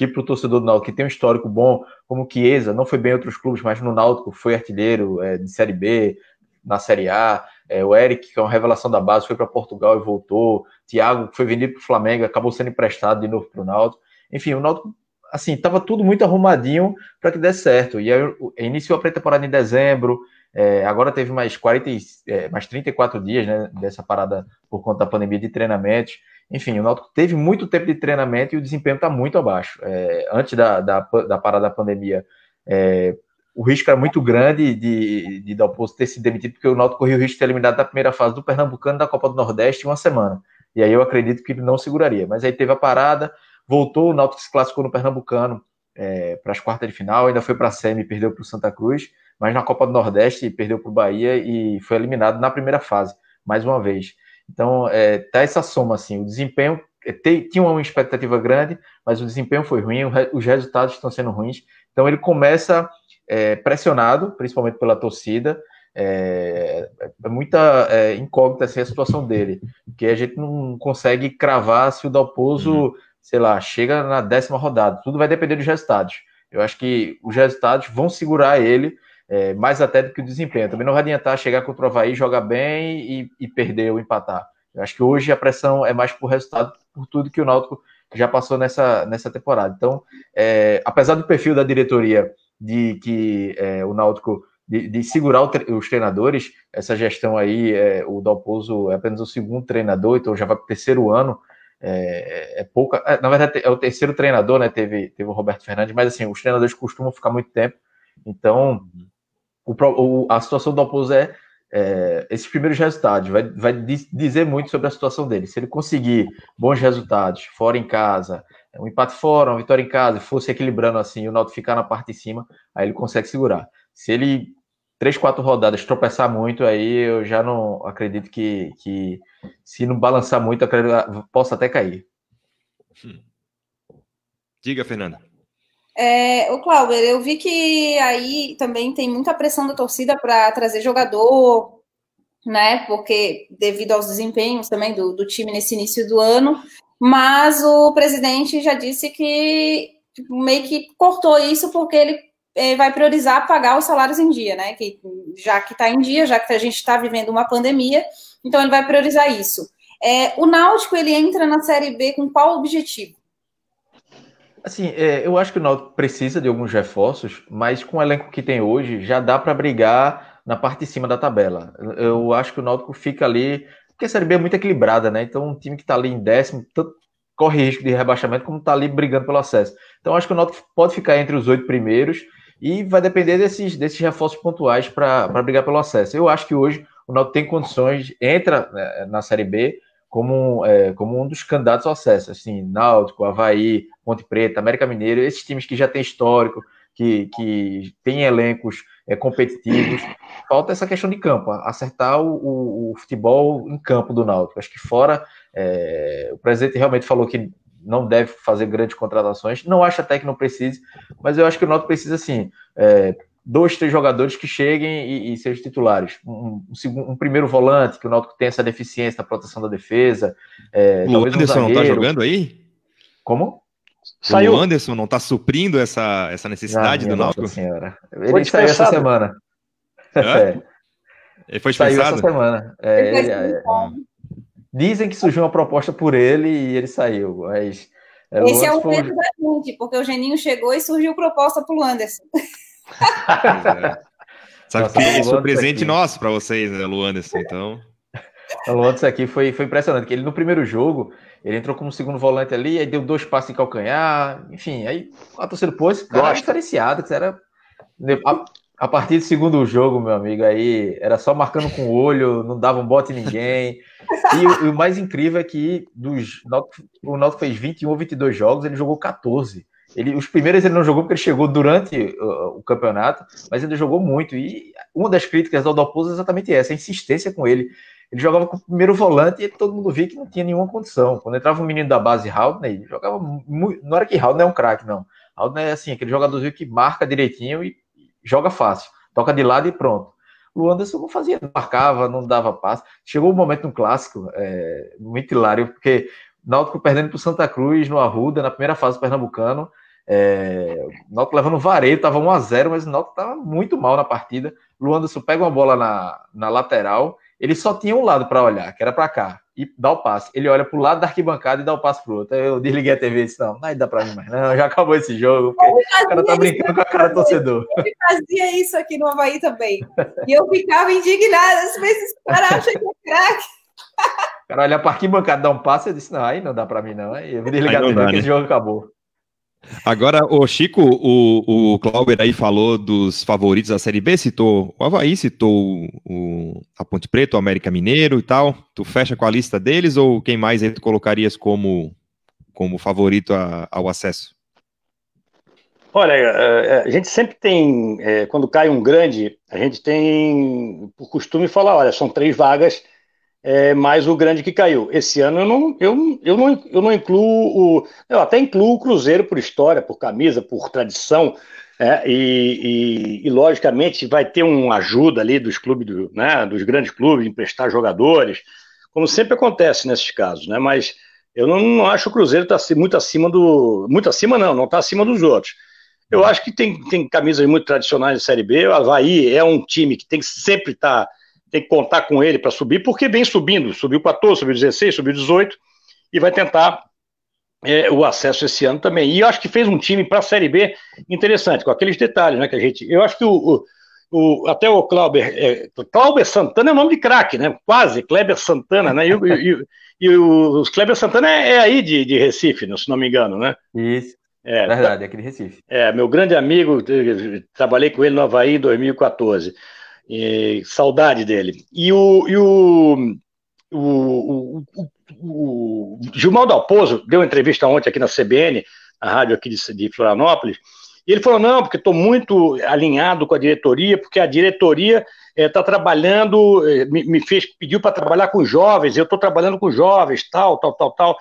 que para o torcedor do Náutico, que tem um histórico bom, como Chiesa, não foi bem em outros clubes, mas no Náutico foi artilheiro é, de Série B, na Série A, é, o Eric, que é uma revelação da base, foi para Portugal e voltou, Thiago, que foi vendido para o Flamengo, acabou sendo emprestado de novo para o Náutico, enfim, o Náutico, assim, estava tudo muito arrumadinho para que desse certo, e aí é, iniciou a pré-temporada em dezembro, é, agora teve mais, 40, é, mais 34 dias né, dessa parada por conta da pandemia de treinamentos, enfim, o Náutico teve muito tempo de treinamento e o desempenho está muito abaixo. É, antes da, da, da, parada da pandemia, é, o risco era muito grande de, de Dalpozo ter se demitido, porque o Náutico corria o risco de ser eliminado da primeira fase do Pernambucano da Copa do Nordeste em uma semana. E aí eu acredito que ele não seguraria. Mas aí teve a parada, voltou, o Náutico se classificou no Pernambucano é, para as quartas de final, ainda foi para a Semi, perdeu para o Santa Cruz, mas na Copa do Nordeste perdeu para o Bahia e foi eliminado na primeira fase, mais uma vez. Então, é, tá essa soma, assim, o desempenho é, te, tinha uma expectativa grande, mas o desempenho foi ruim, os resultados estão sendo ruins. Então ele começa é, pressionado, principalmente pela torcida. É, é, é muita é, incógnita assim, a situação dele, porque a gente não consegue cravar se o Dalpozo, uhum. sei lá, chega na décima rodada. Tudo vai depender dos resultados. Eu acho que os resultados vão segurar ele é, mais até do que o desempenho. Também não vai adiantar chegar contra o Havaí, jogar bem e, e perder ou empatar. Eu acho que hoje a pressão é mais por resultado, por tudo que o Náutico já passou nessa, nessa temporada. Então, é, apesar do perfil da diretoria de que é, o Náutico de, de segurar tre os treinadores, essa gestão aí, é, o Dalpozo é apenas o segundo treinador, então já vai para o terceiro ano. É, é pouca, é, na verdade é o terceiro treinador, né? Teve, teve o Roberto Fernandes, mas assim, os treinadores costumam ficar muito tempo, então o, o, a situação do Alpozé é, é esses primeiros resultados, vai, vai dizer muito sobre a situação dele. Se ele conseguir bons resultados fora em casa, um empate fora, uma vitória em casa, fosse equilibrando assim, o Náutico ficar na parte de cima, aí ele consegue segurar. Se ele três, quatro rodadas tropeçar muito, aí eu já não acredito que, que se não balançar muito, acredito, possa até cair. Diga, Fernanda.
É, o Clauber, eu vi que aí também tem muita pressão da torcida para trazer jogador, né? Porque devido aos desempenhos também do, do time nesse início do ano, mas o presidente já disse que tipo, meio que cortou isso porque ele é, vai priorizar pagar os salários em dia, né? Que já que está em dia, já que a gente está vivendo uma pandemia, então ele vai priorizar isso. É, o Náutico ele entra na Série B com qual objetivo?
Assim, é, eu acho que o Náutico precisa de alguns reforços, mas com o elenco que tem hoje, já dá para brigar na parte de cima da tabela. Eu acho que o Náutico fica ali, porque a Série B é muito equilibrada, né? Então, um time que está ali em décimo, tanto corre risco de rebaixamento, como está ali brigando pelo acesso. Então, acho que o Náutico pode ficar entre os oito primeiros e vai depender desses, desses reforços pontuais para brigar pelo acesso. Eu acho que hoje o Náutico tem condições, entra é, na Série B, como, é, como um dos candidatos ao acesso, assim, Náutico, Havaí, Ponte Preta, América Mineiro, esses times que já têm histórico, que, que têm elencos é, competitivos. Falta essa questão de campo, acertar o, o, o futebol em campo do Náutico. Acho que fora, é, o presidente realmente falou que não deve fazer grandes contratações, não acho até que não precise, mas eu acho que o Náutico precisa, assim, é, dois, três jogadores que cheguem e, e sejam titulares. Um, um, um, primeiro volante, que o Náutico tem essa deficiência na proteção da defesa. É, o Anderson um não está jogando aí? Como? Saiu. O
Anderson não está suprindo essa, essa necessidade ah, do Náutico? Nossa senhora. Ele foi saiu essa é. semana.
É? Ele foi é, dispensado? Saiu essa semana. É, ele, é, dizem que surgiu uma proposta por ele e ele saiu, mas... É, Esse é o medo foi... da
gente, porque o Geninho chegou e surgiu proposta para o Anderson.
É. Sabe Nossa, que isso é um presente aqui. nosso
para vocês, né, Luanderson? Então. O Luanderson aqui foi, foi impressionante, que ele no primeiro jogo, ele entrou como segundo volante ali, aí deu dois passos em calcanhar, enfim, aí a torcida pôs, cara Gosta. diferenciado, que era... Né, a, a, partir do segundo jogo, meu amigo, aí era só marcando com o olho, não dava um bote em ninguém, e o, o, mais incrível é que dos, o Náutico fez 21 ou 22 jogos, ele jogou 14, ele, os primeiros ele não jogou porque ele chegou durante uh, uh, o campeonato, mas ele jogou muito. E uma das críticas do Dalpozo é exatamente essa, a insistência com ele. Ele jogava com o primeiro volante e todo mundo via que não tinha nenhuma condição. Quando entrava um menino da base, Haldner, ele jogava muito. Não era que Haldner é um craque, não. Haldner é assim, aquele jogadorzinho que marca direitinho e joga fácil Toca de lado e pronto. O Anderson não fazia, não marcava, não dava passo. Chegou um momento no clássico, é, muito hilário, porque Náutico perdendo para o Santa Cruz no Arruda, na primeira fase do Pernambucano. É, o Nauta levando vareio, estava 1 a 0 mas o Nauta estava muito mal na partida. Luanderson pega uma bola na, na lateral, ele só tinha um lado para olhar, que era para cá, e dá o passe. Ele olha para o lado da arquibancada e dá o passe para o outro. Eu desliguei a TV e disse: Não, não dá para mim mais, não, já acabou esse jogo. O cara tá brincando com a cara do torcedor. Ele fazia
isso aqui no Havaí também. E eu ficava indignada, às vezes, cara acha que é craque.
O cara olha para arquibancada, dá um passe, eu disse: Não, aí não dá para mim, não. Aí eu desliguei a TV, dá, que né? esse jogo acabou.
Agora, o Chico, o, o Clauber aí falou dos favoritos da Série B, citou o Havaí, citou o, a Ponte Preta, o América Mineiro e tal. Tu fecha com a lista deles ou quem mais aí tu colocarias como, como favorito a, ao acesso?
Olha, é, é, a gente sempre tem, é, quando cai um grande, a gente tem por costume falar, olha, são três vagas é, mais o grande que caiu. Esse ano eu não, eu, eu não, eu não incluo. O, eu até incluo o Cruzeiro por história, por camisa, por tradição. É, e, e, e, logicamente vai ter uma ajuda ali dos clubes, do, né, dos grandes clubes, emprestar jogadores, como sempre acontece nesses casos, né? Mas eu não, não acho o Cruzeiro está muito acima do, muito acima não, não está acima dos outros. Eu uhum. acho que tem, tem camisas muito tradicionais de Série B. O Havaí é um time que tem que sempre estar tá tem que contar com ele para subir, porque vem subindo, subiu 14, subiu 16, subiu 18, e vai tentar é, o acesso esse ano também. E eu acho que fez um time para a Série B interessante, com aqueles detalhes, né, que a gente... Eu acho que o, o, o até o Clauber, é, Clauber Santana é o nome de craque, né, quase, Kleber Santana, né, e, e, e, e o, o Kleber Santana é, é aí de, de Recife, né, se não me engano, né? Isso. É, verdade, é aquele Recife. É, meu grande amigo, trabalhei com ele no Havaí em 2014. E, é, saudade dele. E o, e o, o, o, o Gilmão deu entrevista ontem aqui na CBN, a rádio aqui de, de Florianópolis, e ele falou: não, porque estou muito alinhado com a diretoria, porque a diretoria está eh, é, trabalhando, eh, me, me, fez, pediu para trabalhar com jovens, eu estou trabalhando com jovens, tal, tal, tal, tal.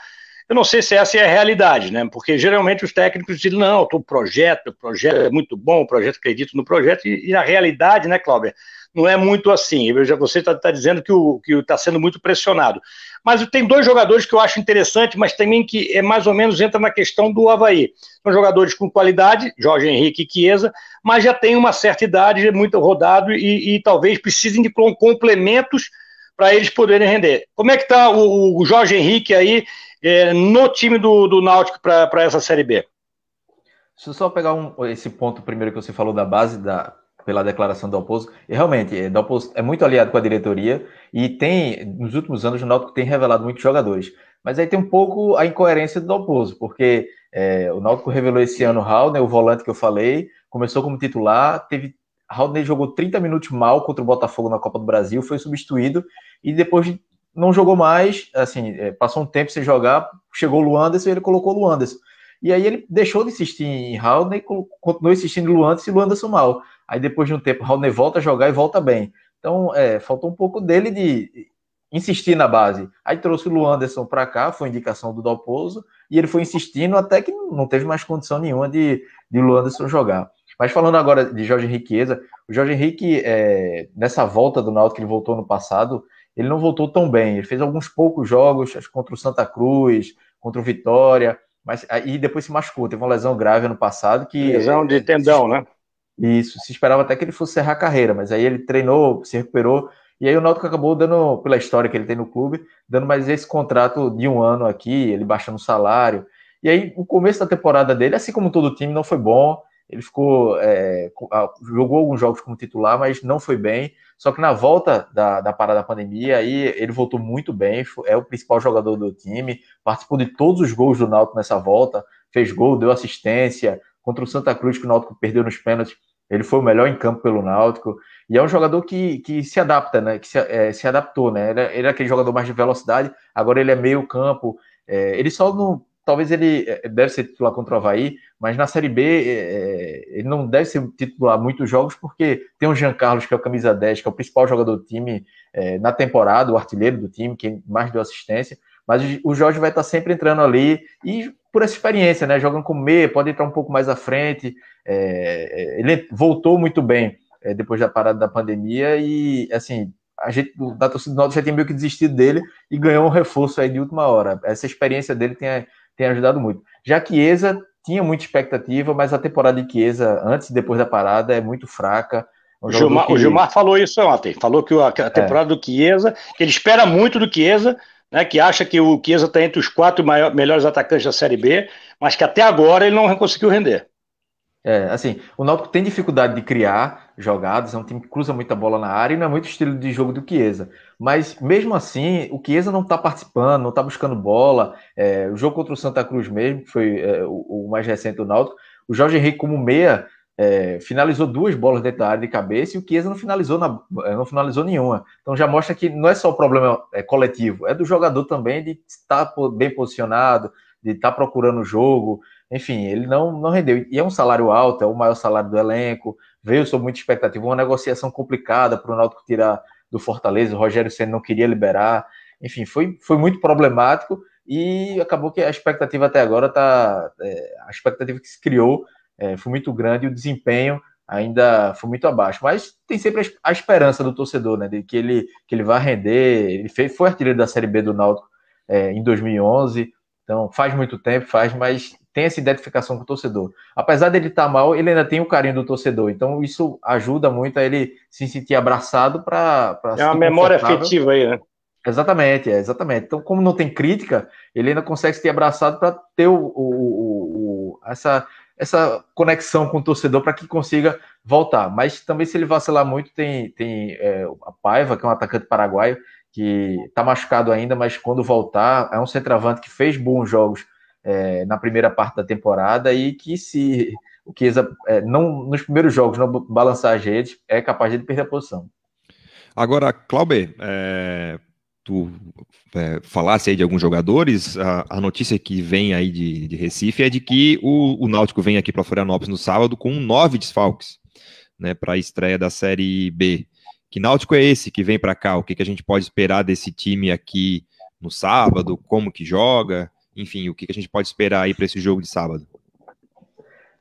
Eu não sei se essa é a realidade, né? Porque geralmente os técnicos dizem, não, o projeto, o projeto é muito bom, o projeto acredito no projeto, e, e a realidade, né, Cláudia, não é muito assim. Eu já, você está tá dizendo que o que está sendo muito pressionado. Mas tem dois jogadores que eu acho interessante, mas também que é mais ou menos entra na questão do Havaí. São jogadores com qualidade, Jorge Henrique e Chiesa, mas já tem uma certa idade, muito rodado e, e talvez precisem de complementos para eles poderem render. Como é que está o, o, Jorge Henrique aí é, no time do, do Náutico para essa
Série B? Deixa eu só pegar um, esse ponto primeiro que você falou da base, da, pela declaração do Alposo. E realmente, é, Alposo é muito aliado com a diretoria e tem, nos últimos anos, o Náutico tem revelado muitos jogadores. Mas aí tem um pouco a incoerência do Dalpozo, porque é, o Náutico revelou esse ano o Raul, né, o volante que eu falei, começou como titular, teve Raudney jogou 30 minutos mal contra o Botafogo na Copa do Brasil, foi substituído e depois não jogou mais, assim, é, passou um tempo sem jogar, chegou o Luanderson e ele colocou o Luanderson. E aí ele deixou de insistir em Raudney, continuou insistindo em Luanderson e Luanderson mal. Aí depois de um tempo, Raudney volta a jogar e volta bem. Então, é, faltou um pouco dele de insistir na base. Aí trouxe o Luanderson para cá, foi indicação do Dalpozo, e ele foi insistindo até que não teve mais condição nenhuma de, de Luanderson jogar. Mas falando agora de Jorge Henriqueza, o Jorge Henrique, é, nessa volta do Náutico que ele voltou no passado, ele não voltou tão bem. Ele fez alguns poucos jogos acho contra o Santa Cruz, contra o Vitória, mas aí depois se machucou. Teve uma lesão grave ano passado que. Lesão de tendão, né? Isso, se esperava até que ele fosse encerrar a carreira, mas aí ele treinou, se recuperou, e aí o Náutico acabou dando, pela história que ele tem no clube, dando mais esse contrato de um ano aqui, ele baixando o salário. E aí o começo da temporada dele, assim como todo o time, não foi bom. Ele ficou é, ah, jogou alguns jogos como titular, mas não foi bem. Só que na volta da, da parada da pandemia, aí ele voltou muito bem. É o principal jogador do time. Participou de todos os gols do Náutico nessa volta. Fez gol, deu assistência contra o Santa Cruz que o Náutico perdeu nos pênaltis. Ele foi o melhor em campo pelo Náutico. E é um jogador que, que se adapta, né? Que se, é, se adaptou, né? Ele, é, era é aquele jogador mais de velocidade. Agora ele é meio campo. É, ele só não talvez ele eh, deve ser titular contra o Havaí, mas na Série B é, ele não deve ser titular muitos jogos, porque tem o Jean Carlos, que é o camisa 10, que é o principal jogador do time é, na temporada, o artilheiro do time, que mais deu assistência, mas o Jorge vai estar sempre entrando ali e por essa experiência, né? Jogando com meia, pode entrar um pouco mais à frente. É, ele voltou muito bem depois da parada da pandemia e, assim, a gente da torcida do Náutico já tem meio que desistido dele e ganhou um reforço aí de última hora. Essa experiência dele tem tem ajudado muito. Já que Chiesa tinha muita expectativa, mas a temporada de Chiesa, antes e depois da parada, é muito fraca. É um Gilmar, que... O Gilmar,
falou isso ontem, falou que a é. temporada
é. do Chiesa, que ele espera muito do
Chiesa, né, que acha que o Chiesa está entre os quatro maiores, melhores atacantes da Série B, mas que até
agora ele não conseguiu render. É, assim, o Náutico tem dificuldade de criar jogadas, é um time que cruza muita bola na área e não é muito estilo de jogo do Chiesa. Mas mesmo assim, o Chiesa não está participando, não está buscando bola. É, o jogo contra o Santa Cruz mesmo, que foi é, o, o, mais recente do Náutico, o Jorge Henrique como meia é, finalizou duas bolas dentro da área de cabeça e o Chiesa não finalizou, na, é, não finalizou nenhuma. Então já mostra que não é só o problema é, coletivo, é do jogador também de estar bem posicionado, de estar procurando o jogo, enfim, ele não, não rendeu. E é um salário alto, é o maior salário do elenco. Veio sob muita expectativa. Uma negociação complicada para o Náutico tirar do Fortaleza. O Rogério Senna não queria liberar. Enfim, foi, foi muito problemático. E acabou que a expectativa até agora está. É, a expectativa que se criou é, foi muito grande. E o desempenho ainda foi muito abaixo. Mas tem sempre a esperança do torcedor, né? De que ele, que ele vai render. Ele fez, foi artilheiro da Série B do Náutico é, em 2011. Então, faz muito tempo, faz, mas tem essa identificação com o torcedor. Apesar dele estar tá mal, ele ainda tem o carinho do torcedor. Então, isso ajuda muito a ele se sentir abraçado para. É uma memória afetiva aí, né? Exatamente, é, exatamente. Então, como não tem crítica, ele ainda consegue se ter abraçado para ter o, o, o, essa, essa conexão com o torcedor para que consiga voltar. Mas também, se ele vacilar muito, tem, tem é, a Paiva, que é um atacante paraguaio, que está machucado ainda, mas quando voltar, é um centroavante que fez bons jogos é, na primeira parte da temporada e que se o Chiesa é, não, nos primeiros jogos não balançar as redes, é capaz de perder a posição.
Agora, Clauber, é, tu é, falasse aí de alguns jogadores, a, a notícia que vem aí de, de, Recife é de que o, o Náutico vem aqui para Florianópolis no sábado com nove desfalques, né, para a estreia da Série B. Que Náutico é esse que vem para cá? O que, que a gente pode esperar desse time aqui no sábado? Como que joga? Enfim, o que, que a gente pode esperar aí para esse jogo de sábado?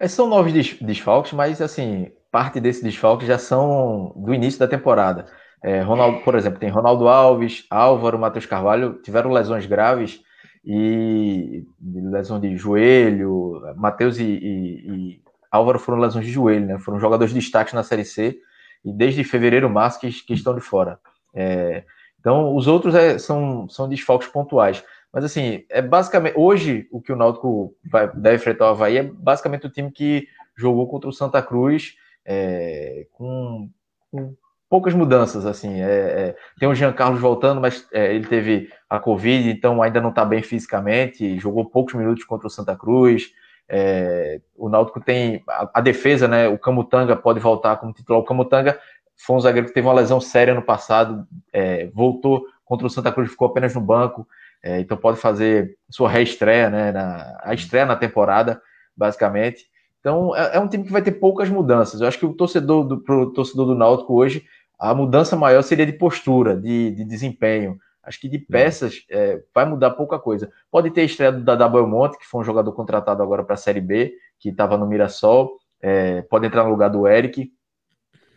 É, são novos des desfalques, mas assim, parte desses desfalques já são do início da temporada. É, Ronaldo, por exemplo, tem Ronaldo Alves, Álvaro, Matheus Carvalho, tiveram lesões graves e lesão de joelho. Matheus e, e, e, Álvaro foram lesões de joelho, né? Foram jogadores de destaque na Série C e desde fevereiro, março que, que estão de fora. É, então, os outros é, são, são desfalques pontuais. Mas, assim, é basicamente. Hoje, o que o Náutico vai, deve enfrentar o Havaí é basicamente o time que jogou contra o Santa Cruz, é, com, com, poucas mudanças. assim. É, é, tem o Jean Carlos voltando, mas é, ele teve a Covid, então ainda não está bem fisicamente. Jogou poucos minutos contra o Santa Cruz. É, o Náutico tem a, a, defesa, né? O Camutanga pode voltar como titular. O Camutanga foi um zagueiro que teve uma lesão séria no passado, é, voltou contra o Santa Cruz, ficou apenas no banco. É, então pode fazer sua reestreia, né? Na, a estreia na temporada, basicamente. Então é, é um time que vai ter poucas mudanças. Eu acho que o torcedor do pro torcedor do Náutico hoje a mudança maior seria de postura, de, de desempenho. Acho que de é. peças é, vai mudar pouca coisa. Pode ter a estreia do Dada Belmonte, que foi um jogador contratado agora para a Série B, que estava no Mirassol. É, pode entrar no lugar do Eric.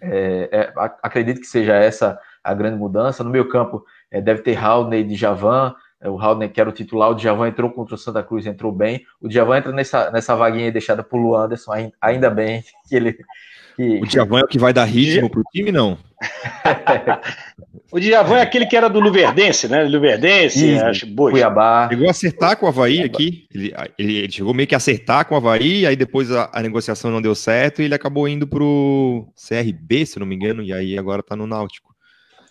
É, é acredito que seja essa a grande mudança. No meu campo, é, deve ter Raul, Ney, Javan, é, o Haldner, que era o titular, o Djavan entrou contra o Santa Cruz, entrou bem. O Djavan entra nessa, nessa vaguinha deixada por Luanderson, ainda bem que ele.
Que, o Djavan é o que vai dar ritmo pro time, não?
o Djavan é aquele que era do Luverdense, né?
Luverdense, acho, que Cuiabá. Chegou a acertar com o Havaí Cuiabá. aqui. Ele, ele, chegou meio que a acertar com o Havaí, aí depois a, a, negociação não deu certo e ele acabou indo pro CRB, se não
me engano, e aí agora tá no Náutico.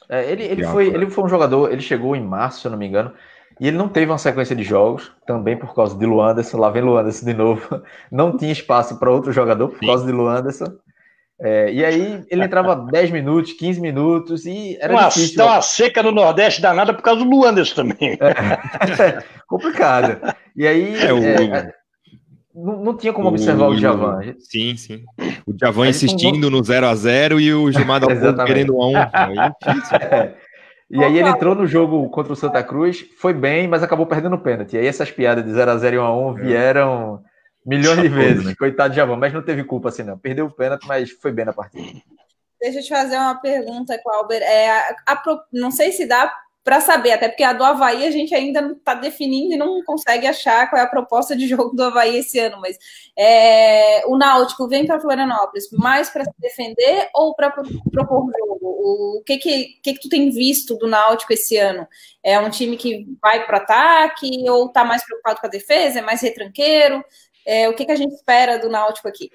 É, ele, ele, foi, ele foi um jogador, ele chegou em março, se não me engano, e ele não teve uma sequência de jogos, também por causa de Luanderson. Lá vem Luanderson de novo. Não tinha espaço para outro jogador por Sim. causa de Luanderson. É, e aí ele entrava 10 minutos, 15 minutos e era uma, difícil. Tá uma
seca no Nordeste danada por
causa do Luanderson também. É, é,
complicado.
E aí é, é não, não, tinha como observar o, o Sim, sim.
O Djavan insistindo não... no 0 x 0 e o
Gilmar da querendo um a 1. Um. É, é. E aí ele entrou no jogo contra o Santa Cruz, foi bem, mas acabou perdendo o pênalti. E aí essas piadas de 0x0 e 1x1 é. vieram milhões de né? vezes. Coitado de Javão, mas não teve culpa assim, não. Perdeu o pênalti, mas foi bem na partida.
Deixa eu te fazer uma pergunta, Clauber. É, a, a, não sei se dá para saber, até porque a do Havaí a gente ainda não está definindo e não consegue achar qual é a proposta de jogo do Havaí esse ano, mas é, o Náutico vem para Florianópolis mais para se defender ou para propor um jogo? O que que, que que tu tem visto do Náutico esse ano? É um time que vai para ataque ou está mais preocupado com a defesa, é mais retranqueiro? É, o que, que a gente espera do Náutico aqui?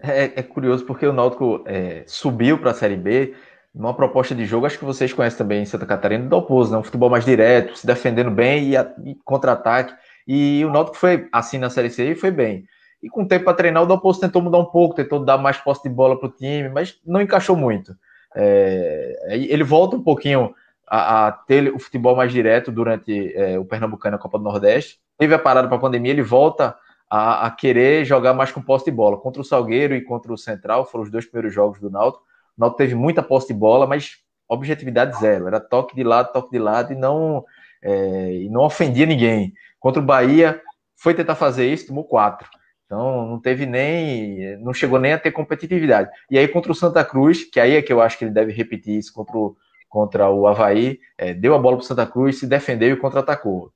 É, é curioso porque o Náutico é, subiu para a Série B, numa proposta de jogo, acho que vocês conhecem também em Santa Catarina, do oposto, né? Um futebol mais direto, se defendendo bem e, e contra-ataque. E o Náutico foi assim na Série C e foi bem. E com o tempo para treinar, o Dalpoço tentou mudar um pouco, tentou dar mais posse de bola para o time, mas não encaixou muito. É, ele volta um pouquinho a, a, ter o futebol mais direto durante é, o Pernambucano, a Copa do Nordeste. Teve a parada para a pandemia, ele volta a, a, querer jogar mais com posse de bola. Contra o Salgueiro e contra o Central, foram os dois primeiros jogos do Náutico o Náutico teve muita posse de bola, mas objetividade zero. Era toque de lado, toque de lado e não, é, e não ofendia ninguém. Contra o Bahia, foi tentar fazer isso, tomou quatro. Então não teve nem. não chegou nem a ter competitividade. E aí contra o Santa Cruz, que aí é que eu acho que ele deve repetir isso contra o, contra o Havaí, é, deu a bola para o Santa Cruz, se defendeu e contra-atacou.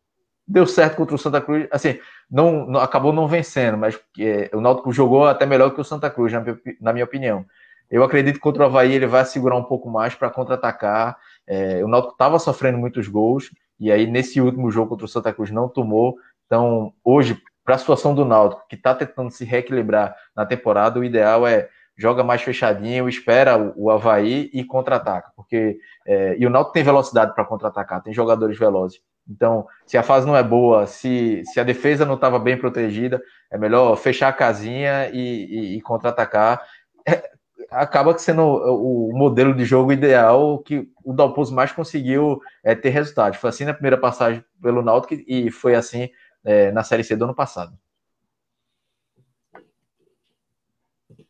Deu certo contra o Santa Cruz, assim, não, não acabou não vencendo, mas é, o Náutico jogou até melhor que o Santa Cruz, na, na minha opinião. Eu acredito que contra o Havaí ele vai segurar um pouco mais para contra-atacar. É, o Náutico estava sofrendo muitos gols, e aí nesse último jogo contra o Santa Cruz não tomou. Então, hoje, para a situação do Náutico, que está tentando se reequilibrar na temporada, o ideal é joga mais fechadinho, espera o Havaí e contra-ataca. Porque é, e o Náutico tem velocidade para contra-atacar, tem jogadores velozes. Então, se a fase não é boa, se, se a defesa não estava bem protegida, é melhor fechar a casinha e, e, e contra-atacar. É, acaba sendo o modelo de jogo ideal que o Dalpozo mais conseguiu é, ter resultado. Foi assim na primeira passagem pelo Náutico e foi assim é, na Série C do ano passado.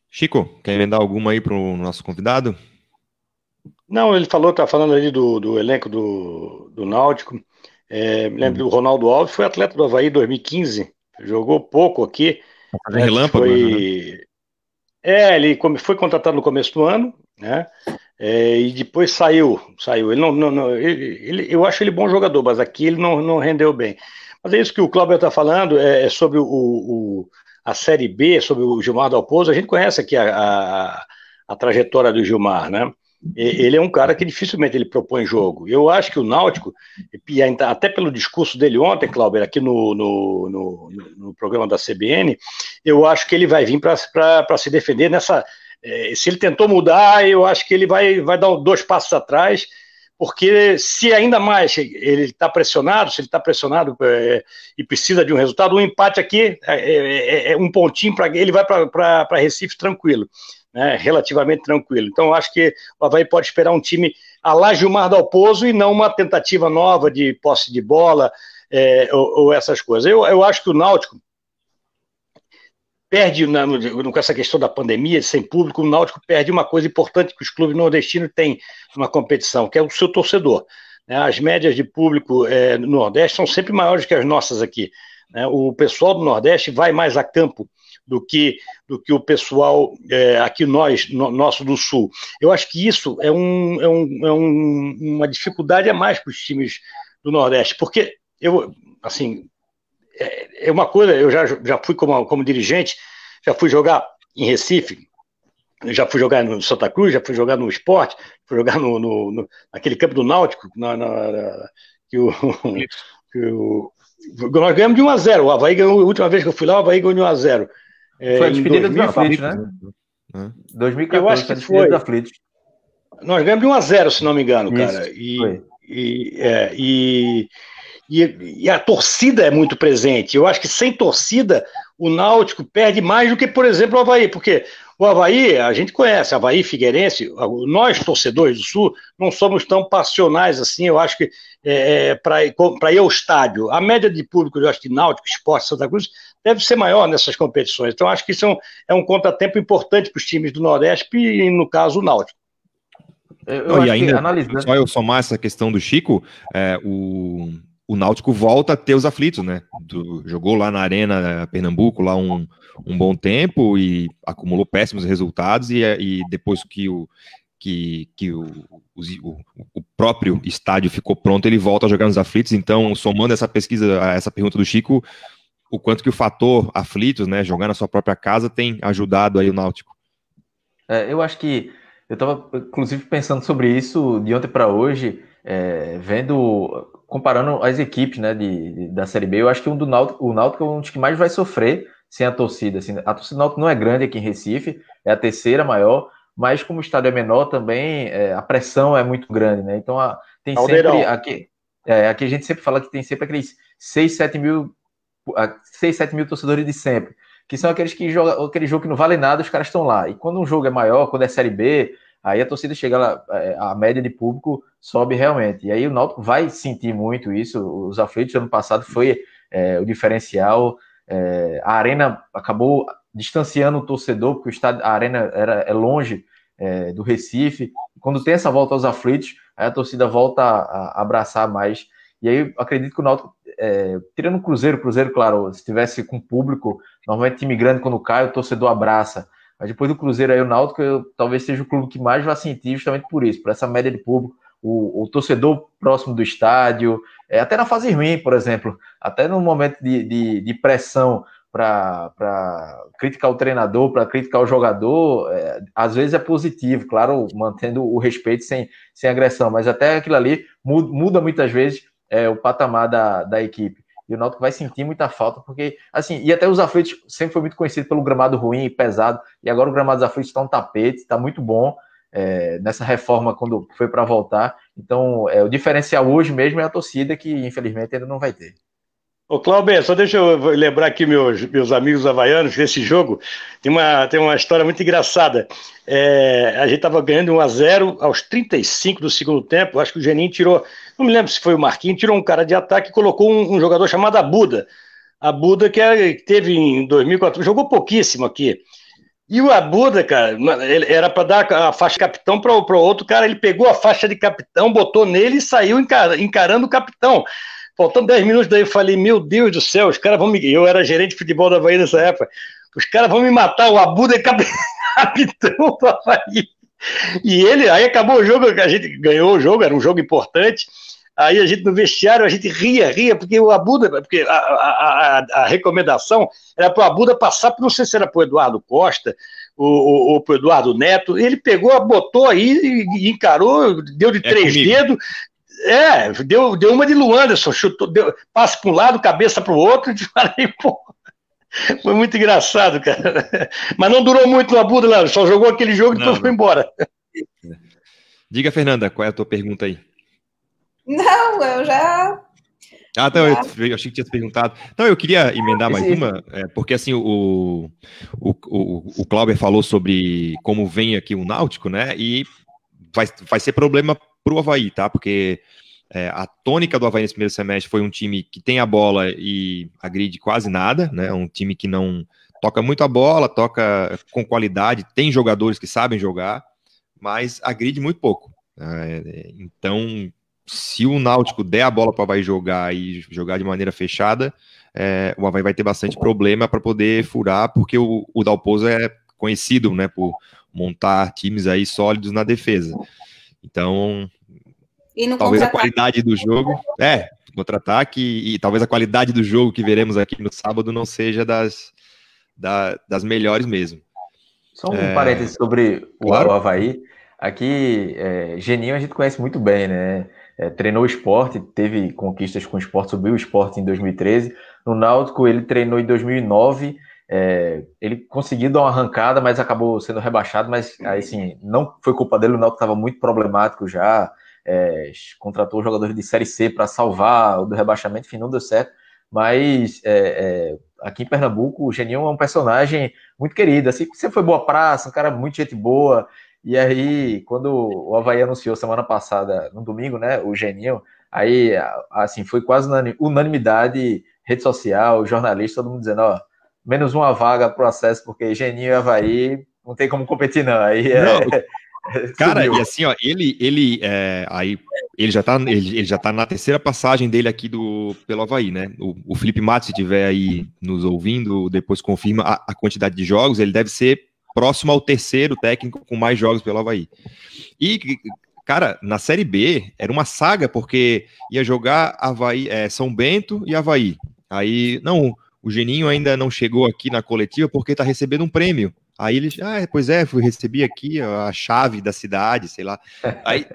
Chico, quer emendar alguma aí para o nosso convidado?
Não, ele falou, tá falando ali do, do elenco do, do Náutico. É, lembro hum. do uhum. Ronaldo Alves, foi atleta do Havaí 2015, jogou pouco aqui. Tá é, relâmpago, foi... né? É, ele foi contratado no começo do ano, né? É, e depois saiu, saiu. Ele não, não, não ele, ele, eu acho ele bom jogador, mas aqui ele não, não rendeu bem. Mas é isso que o Cláudio está falando, é, é sobre o, o, a Série B, sobre o Gilmar Dalpozo. A gente conhece aqui a, a, a trajetória do Gilmar, né? ele é um cara que dificilmente ele propõe jogo. Eu acho que o Náutico, até pelo discurso dele ontem, Clauber, aqui no, no, no, no programa da CBN, eu acho que ele vai vir para se defender nessa. É, se ele tentou mudar, eu acho que ele vai, vai dar dois passos atrás, porque se ainda mais ele está pressionado, se ele está pressionado é, e precisa de um resultado, um empate aqui, é, é um pontinho para ele vai para Recife tranquilo né, relativamente tranquilo. Então, eu acho que o Havaí pode esperar um time a lá Gilmar Dalpozo e não uma tentativa nova de posse de bola é, ou, ou, essas coisas. Eu, eu acho que o Náutico perde, né, no, com essa questão da pandemia, sem público, o Náutico perde uma coisa importante que os clubes nordestinos têm numa competição, que é o seu torcedor. Né. As médias de público é, no Nordeste são sempre maiores que as nossas aqui. Né? O pessoal do Nordeste vai mais a campo do que, do que o pessoal é, aqui nós, no, nosso do Sul. Eu acho que isso é, um, é, um, é um, uma dificuldade a mais para os times do Nordeste, porque eu, assim, é, é uma coisa, eu já, já fui como, como dirigente, já fui jogar em Recife, já fui jogar no Santa Cruz, já fui jogar no esporte, fui jogar no, no, no naquele campo do Náutico, na, na, na que, o, que o. Nós ganhamos de 1 a 0. O Havaí ganhou, a última vez que eu fui lá, o Havaí ganhou de 1 a 0. É, né? Né? foi a despedida do Aflit, né?
né?
2014,
eu acho que foi. Do Nós ganhamos de 1 a 0 se não me engano, Isso, cara. E, foi. E, é, e, e, e, a torcida é muito presente. Eu acho que sem torcida o Náutico perde mais do que, por exemplo, o Havaí, porque o Havaí, a gente conhece, Havaí, Figueirense, nós torcedores do Sul não somos tão passionais assim, eu acho que é, é para ir ao estádio. A média de público, eu acho que Náutico, Esporte, Santa Cruz, deve ser maior nessas competições. Então, acho que isso é um, é um contratempo importante para os times do Nordeste e, no caso, o Náutico.
Eu, eu e ainda, que,
analisando... Né? só eu somar essa questão do Chico, é, o, o Náutico volta a ter os aflitos, né? Do, jogou lá na Arena Pernambuco lá um, um bom tempo e acumulou péssimos resultados e, e depois que o que, que o, o, o, próprio estádio ficou pronto, ele volta a jogar nos aflitos. Então, somando essa pesquisa, essa pergunta do Chico, o quanto que o fator aflitos, né, jogar na sua própria casa, tem ajudado aí o Náutico?
É, eu acho que eu estava, inclusive, pensando sobre isso de ontem para hoje, é, vendo comparando as equipes né, de, de, da Série B, eu acho que um do Náutico, o Náutico é um dos que mais vai sofrer sem a torcida. Assim. A torcida do Náutico não é grande aqui em Recife, é a terceira maior, mas como o estádio é menor também, é, a pressão é muito grande. Né? Então, a, tem Aldeirão. sempre... Aqui, é, aqui a gente sempre fala que tem sempre aqueles 6, 7 mil, 6, 7 mil torcedores de sempre, que são aqueles que jogam aquele jogo que não vale nada, os caras estão lá. E quando um jogo é maior, quando é Série B, aí a torcida chega lá, é, a média de público sobe realmente. E aí o Náutico vai sentir muito isso. Os aflitos ano passado foi é, o diferencial. É, a arena acabou distanciando o torcedor, porque o estádio, a arena era, é longe é, do Recife. Quando tem essa volta aos aflitos, aí a torcida volta a, a abraçar mais. E aí acredito que o Náutico, é, tirando o Cruzeiro, Cruzeiro, claro, se tivesse com público, normalmente time grande quando cai, o torcedor abraça. Mas depois do Cruzeiro aí, o Náutico eu, talvez seja o clube que mais vai sentir justamente por isso, por essa média de público, o, o torcedor próximo do estádio, é, até na fase ruim, por exemplo, até no momento de, de, de pressão para criticar o treinador, para criticar o jogador, é, às vezes é positivo, claro, mantendo o respeito sem, sem agressão, mas até aquilo ali muda, muda muitas vezes é, o patamar da, da equipe. E o Náutico vai sentir muita falta, porque, assim, e até os aflitos sempre foi muito conhecido pelo gramado ruim e pesado, e agora o gramado dos aflitos está um tapete, está muito bom é, nessa reforma quando foi para voltar. Então, é, o diferencial hoje mesmo é a torcida, que infelizmente ainda não vai ter.
Ô, Cláudio, só deixa eu lembrar aqui meus, meus amigos havaianos que esse jogo tem uma, tem uma história muito engraçada. É, a gente estava ganhando 1 a 0 aos 35 do segundo tempo. Acho que o Geninho tirou, não me lembro se foi o Marquinhos, tirou um cara de ataque e colocou um, um jogador chamado Abuda. Abuda, que, que é, teve em 2004, jogou pouquíssimo aqui. E o Abuda, cara, era para dar a faixa de capitão para o outro cara. Ele pegou a faixa de capitão, botou nele e saiu encarando o capitão. Faltando 10 minutos, daí eu falei, meu Deus do céu, os caras vão me. Eu era gerente de futebol da Bahia nessa época. Os caras vão me matar, o Abuda é capitão do Havaí. E ele, aí acabou o jogo, a gente ganhou o jogo, era um jogo importante. Aí a gente no vestiário, a gente ria, ria, porque o Abuda, porque a, a, a, a recomendação era para o Abuda passar, não sei se era para o Eduardo Costa ou, ou, para o Eduardo Neto. Ele pegou, botou aí, encarou, deu de é três comigo. dedos, é, deu, deu uma de Luanderson, chutou, deu, passa para um lado, cabeça para o outro, de falei, pô. Foi muito engraçado, cara. Mas não durou muito no Abuda, não. só jogou aquele jogo e depois foi embora.
Diga, Fernanda, qual é a tua pergunta aí?
Não, eu já.
Ah, então, Eu, eu, achei que tinha perguntado. Então eu queria emendar mais uma, é, porque assim, o, o, o, o Clauber falou sobre como vem aqui o Náutico, né? E vai, vai ser problema para o Havaí, tá? Porque é, a tônica do Havaí nesse primeiro semestre foi um time que tem a bola e agride quase nada, né? Um time que não toca muito a bola, toca com qualidade, tem jogadores que sabem jogar, mas agride muito pouco. Né? Então, se o Náutico der a bola para o Havaí jogar e jogar de maneira fechada, é, o Havaí vai ter bastante problema para poder furar, porque o, o Dalpozo é conhecido né, por montar times aí sólidos na defesa. Então, talvez a qualidade do jogo, é, contra-ataque e, talvez a qualidade do jogo que veremos aqui no sábado não seja das,
da, das melhores mesmo.
Só um é, parênteses
sobre claro. o Havaí. Aqui, é, Geninho a gente conhece muito bem, né? É, treinou o esporte, teve conquistas com o esporte, subiu o esporte em 2013. No Náutico, ele treinou em 2009 é, ele conseguiu dar uma arrancada, mas acabou sendo rebaixado. Mas uhum. aí, assim, não foi culpa dele, o Náutico estava muito problemático já. É, contratou jogadores de Série C para salvar o do rebaixamento, enfim, não deu certo. Mas é, é, aqui em Pernambuco, o Geninho é um personagem muito querido. Assim, você foi boa praça, um cara muito gente boa. E aí, quando o Havaí anunciou semana passada, no domingo, né, o Geninho, aí, assim, foi quase unanimidade, rede social, jornalista, todo mundo dizendo, ó, menos uma vaga para o acesso, porque Geninho e Havaí não tem como competir, não. Aí é... não. Cara, e
assim, ó, ele, ele, é, aí, ele já tá, ele, ele, já tá na terceira passagem dele aqui do, pelo Havaí, né? O, o Felipe Matos, se tiver aí nos ouvindo, depois confirma a, a, quantidade de jogos, ele deve ser próximo ao terceiro técnico com mais jogos pelo Havaí. E, cara, na Série B, era uma saga, porque ia jogar Havaí, é, São Bento e Havaí. Aí, não, o Geninho ainda não chegou aqui na coletiva porque está recebendo um prêmio. Aí ele, ah, é, pois é, fui receber aqui a chave da cidade, sei lá. Aí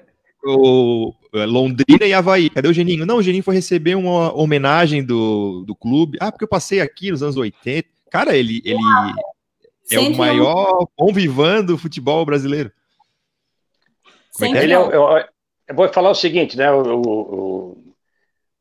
o é, Londrina e Havaí, cadê o Geninho? Não, o Geninho foi receber uma homenagem do, do clube. Ah, porque eu passei aqui nos anos 80. Cara, ele, ele é o maior é convivando do futebol brasileiro.
Sempre Como é que é? Ele é, eu, eu, vou falar o seguinte, né? o, o, o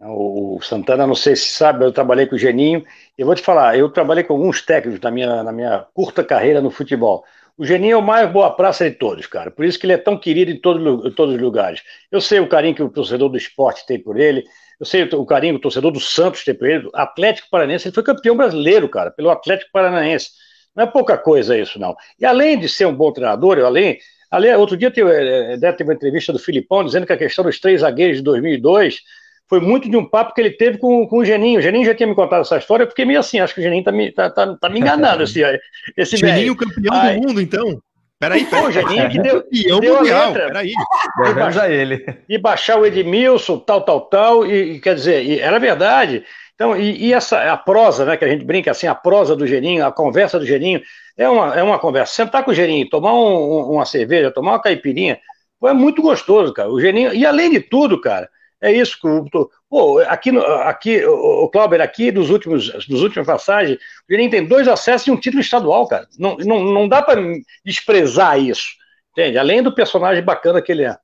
o Santana, não sei se sabe, eu trabalhei com o Geninho. Eu vou te falar, eu trabalhei com alguns técnicos na minha, na minha curta carreira no futebol. O Geninho é o mais boa praça de todos, cara. Por isso que ele é tão querido em, todo, em todos os lugares. Eu sei o carinho que o torcedor do esporte tem por ele. Eu sei o, o carinho que o torcedor do Santos tem por ele. O Atlético Paranaense, ele foi campeão brasileiro, cara, pelo Atlético Paranaense. Não é pouca coisa isso, não. E além de ser um bom treinador, eu, além, além, outro dia teve, eh, teve uma entrevista do Filipão dizendo que a questão dos três zagueiros de 2002 foi muito de um papo que ele teve com, com o Geninho. O Geninho já tinha me contado essa história, eu fiquei meio assim, acho que o Geninho tá me, tá, tá, tá me enganando. esse, esse Geninho, velho. campeão Ai. do mundo, então? Peraí, peraí. Pô, Geninho que deu, campeão deu mundial, peraí. Devemos a ele. E baixar o Edmilson, tal, tal, tal, e, e quer dizer, e era verdade. Então, e, e, essa, a prosa, né, que a gente brinca assim, a prosa do Geninho, a conversa do Geninho, é uma, é uma conversa. Sentar com o Geninho, tomar um, uma cerveja, tomar uma caipirinha, é muito gostoso, cara. O Geninho, e além de tudo, cara, é isso que eu, pô, aqui, aqui, o Clauber, aqui dos últimos, nos últimos passagens, o tem dois acessos e um título estadual, cara. Não, não, não dá para desprezar isso, entende? Além do personagem bacana que ele é.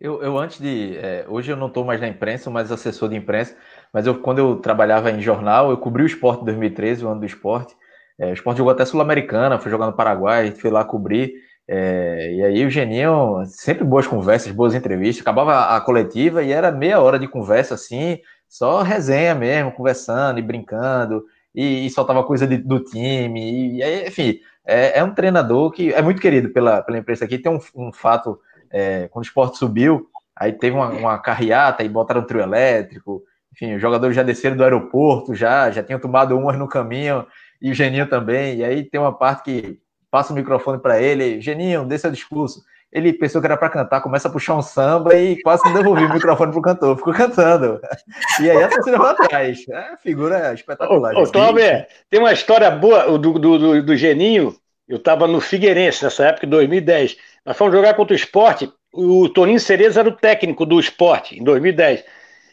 Eu, eu antes de. É, hoje eu não estou mais na imprensa, mais assessor de imprensa, mas eu, quando eu trabalhava em jornal, eu cobri o esporte 2013, o ano do esporte. É, o esporte jogou até Sul-Americana, foi jogar no Paraguai, fui lá cobrir. É, e aí o Geninho, sempre boas conversas, boas entrevistas, acabava a coletiva e era meia hora de conversa assim, só resenha mesmo, conversando e brincando, e, e soltava coisa de, do time, e, aí, enfim, é, é, um treinador que é muito querido pela, pela imprensa aqui, tem um, um fato, é, quando o esporte subiu, aí teve uma, uma carreata e botaram um trio elétrico, enfim, os jogadores já desceram do aeroporto, já, já tinham tomado umas no caminho, e o Geninho também, e aí tem uma parte que passa o microfone para ele, Geninho, dê seu discurso. Ele pensou que era para cantar, começa a puxar um samba e quase não devolvi o microfone pro cantor, ficou cantando. E aí a torcida vai atrás. É figura é espetacular. Ô, Tomé, tem uma história boa do, do,
do, do Geninho. Eu estava no Figueirense nessa época, em 2010. Nós fomos jogar contra o esporte. O Toninho Cereza era o técnico do esporte, em 2010.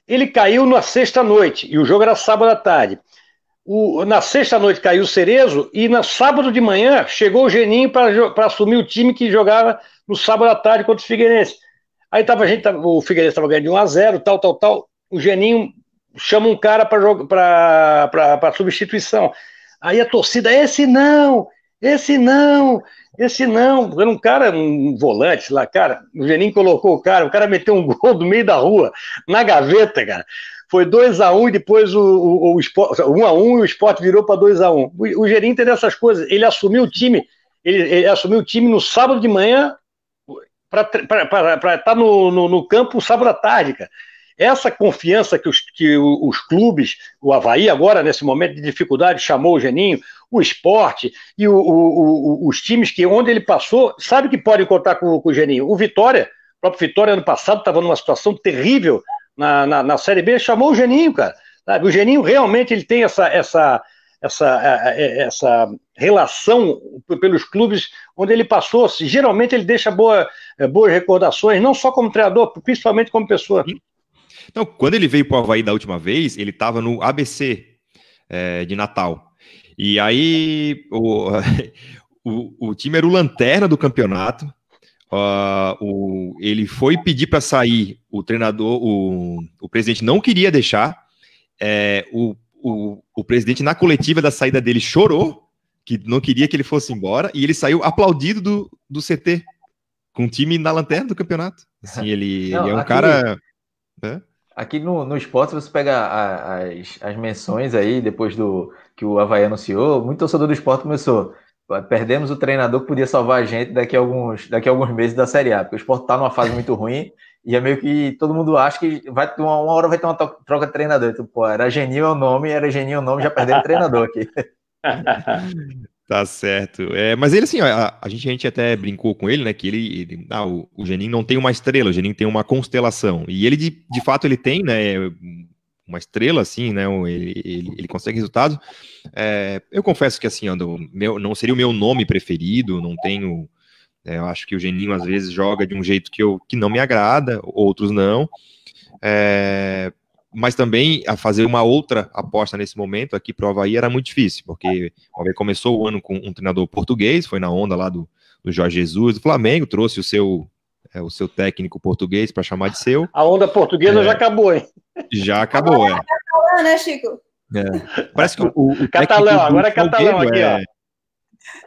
Ele caiu na sexta noite e o jogo era sábado à tarde. O, na sexta-noite caiu o Cerezo e no sábado de manhã chegou o Geninho para assumir o time que jogava no sábado à tarde contra o Figueirense. Aí tava, a gente, tava, o Figueirense estava ganhando de 1 a 0 tal, tal, tal. O Geninho chama um cara para substituição. Aí a torcida, esse não, esse não, esse não. Era um cara, um volante lá, cara. O Geninho colocou o cara, o cara meteu um gol do meio da rua, na gaveta, cara. Foi 2 a 1 um, e depois o, o, o esporte, 1 um a 1 um, e o esporte virou para 2 a 1 um. O, o tem dessas coisas. Ele assumiu o time, ele, ele assumiu o time no sábado de manhã para estar tá no, no, no campo sábado à tarde, cara. Essa confiança que os, que os clubes, o Havaí agora, nesse momento de dificuldade, chamou o Geninho, o esporte e o, o, o, os times que onde ele passou, sabe que podem contar com, com o Geninho. O Vitória, o próprio Vitória ano passado estava numa situação terrível na, na, na Série B, chamou o Geninho, cara. Sabe? O Geninho realmente ele tem essa, essa, essa, é, essa relação pelos clubes onde ele passou. Geralmente ele deixa boa, é, boas recordações, não só como treinador, principalmente como pessoa.
Então, quando ele veio para o Havaí da última vez, ele estava no ABC é, de Natal. E aí o, o, o, time era o lanterna do campeonato, Uh, o, ele foi pedir para sair, o treinador, o, o presidente não queria deixar. É, o, o, o presidente, na coletiva da saída dele, chorou, que não queria que ele fosse embora, e ele saiu aplaudido do, do CT, com o time na lanterna do campeonato.
Assim, ele, não, ele é um aqui, cara. Né? Aqui no, no esporte você pega a, as, as menções aí, depois do que o Havaí anunciou, muito torcedor do esporte começou. Perdemos o treinador que podia salvar a gente daqui a alguns, daqui a alguns meses da Série A, porque o esporte está numa fase muito ruim e é meio que todo mundo acha que vai uma, uma hora vai ter uma troca de treinador. Então, pô, era Genil é o nome, era Genil é o nome, já perdemos o treinador aqui.
Tá certo. É, mas ele, assim, a, a, gente, a gente até brincou com ele, né? Que ele, ele ah, o, o Geninho não tem uma estrela, o Geninho tem uma constelação. E ele, de, de fato, ele tem, né? uma estrela, assim, né? Ele, ele, ele consegue resultados. É, eu confesso que, assim, Ando, meu, não seria o meu nome preferido, não tenho. É, eu acho que o Geninho, às vezes, joga de um jeito que, eu, que não me agrada, outros não. É, mas também a fazer uma outra aposta nesse momento aqui para o Havaí era muito difícil, porque o Havaí começou o ano com um treinador português, foi na onda lá do, do Jorge Jesus, do Flamengo, trouxe o seu é, o seu técnico português para chamar de seu. A onda portuguesa é. já acabou, hein? Já acabou, agora é.
catalão, né, Chico?
É. Parece que o, o catalão, agora é catalão é aqui, é... ó.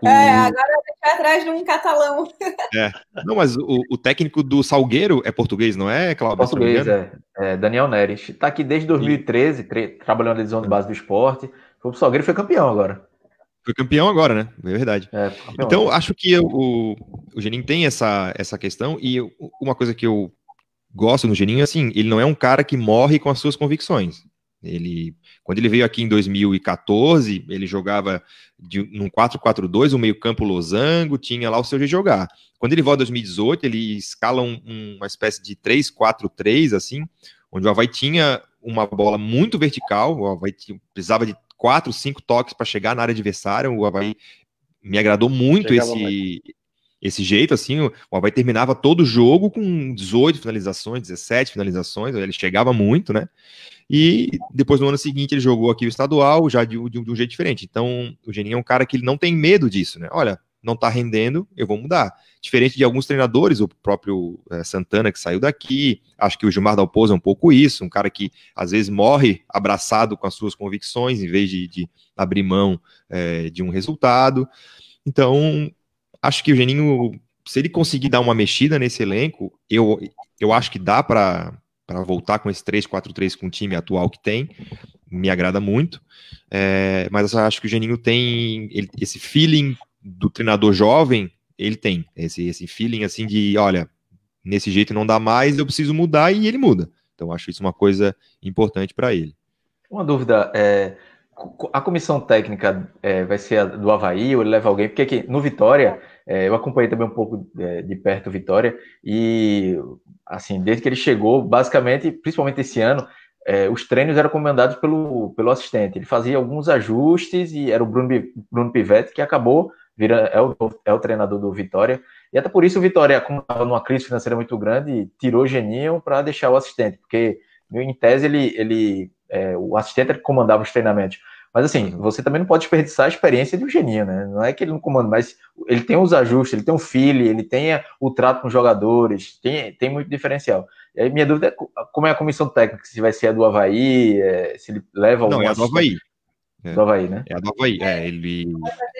É, agora
a gente vai atrás de um catalão.
É. Não, mas o, o técnico
do Salgueiro é português, não é, Cláudio? Português, é. é. Daniel Neres. Está aqui desde 2013, trabalhando na divisão de base do esporte. o Salgueiro foi campeão agora. Foi campeão agora, né?
É verdade. É, então, acho que eu, o, o Genin tem essa, essa questão, e eu, uma coisa que eu gosto do Geninho, assim, ele não é um cara que morre com as suas convicções. Ele, quando ele veio aqui em 2014, ele jogava de, num 4-4-2, o um meio-campo losango, tinha lá o seu jeito de jogar. Quando ele volta em 2018, ele escala um, um, uma espécie de 3-4-3, assim, onde o Havaí tinha uma bola muito vertical, o Havaí precisava de 4, 5 toques para chegar na área adversária, o Havaí me agradou muito esse, esse jeito, assim, o Havaí terminava todo o jogo com 18 finalizações, 17 finalizações, ele chegava muito, né? E depois no ano seguinte ele jogou aqui o estadual, já de, de, de um jeito diferente. Então, o Geninho é um cara que ele não tem medo disso, né? Olha, não tá rendendo, eu vou mudar. Diferente de alguns treinadores, o próprio é, Santana que saiu daqui, acho que o Gilmar Dalpozo é um pouco isso, um cara que às vezes morre abraçado com as suas convicções, em vez de, de abrir mão é, de um resultado. Então, acho que o Geninho, se ele conseguir dar uma mexida nesse elenco, eu, eu acho que dá para voltar com esse 3-4-3 com o time atual que tem. Me agrada muito. É, mas eu acho que o Geninho tem ele, esse feeling do treinador jovem, ele tem esse, esse feeling assim de, olha, nesse jeito não dá mais, eu preciso mudar e ele muda. Então acho isso uma coisa importante para ele.
Uma dúvida, é, a comissão técnica é, vai ser a do Havaí ou ele leva alguém? Porque aqui no Vitória, é, eu acompanhei também um pouco de, é, de perto o Vitória e, assim, desde que ele chegou, basicamente, principalmente esse ano, é, os treinos eram comandados pelo, pelo assistente. Ele fazia alguns ajustes e era o Bruno, Bruno Pivetti que acabou vira é o, é o treinador do Vitória. E até por isso o Vitória, como estava numa crise financeira muito grande, tirou o Geninho para deixar o assistente, porque em tese ele, ele é, o assistente é que comandava os treinamentos. Mas assim, você também não pode desperdiçar a experiência de um geninho, né? Não é que ele não comanda, mas ele tem os ajustes, ele tem o um feeling, ele tem o trato com os jogadores, tem, tem muito diferencial. E aí minha dúvida é como é a comissão técnica, se vai ser a do Havaí, é, se ele leva o Não, é a do Havaí. É, do Havaí, né? É a do Havaí, é, ele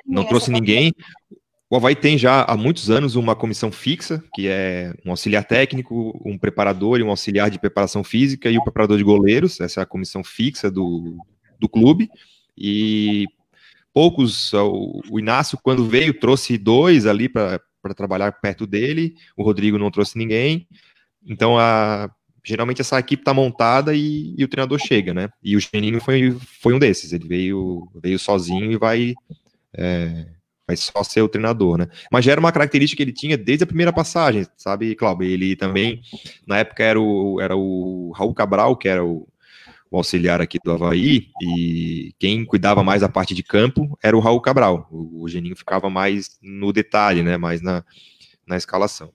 não trouxe
ninguém. O Havaí tem já há muitos anos uma comissão fixa, que é um auxiliar técnico, um preparador e um auxiliar de preparação física e o preparador de goleiros. Essa é a comissão fixa do, do clube. E poucos, o Inácio, quando veio, trouxe dois ali para trabalhar perto dele. O Rodrigo não trouxe ninguém. Então, a, geralmente essa equipe está montada e, e, o treinador chega, né? E o Geninho foi, foi um desses. Ele veio, veio sozinho e vai. É, mas só ser o treinador, né? Mas já era uma característica que ele tinha desde a primeira passagem, sabe, Cláudio? Ele também, na época, era o, era o Raul Cabral, que era o, o auxiliar aqui do Havaí, e quem cuidava mais da parte de campo era o Raul Cabral. O, o Geninho ficava mais no detalhe, né? Mais na, na escalação.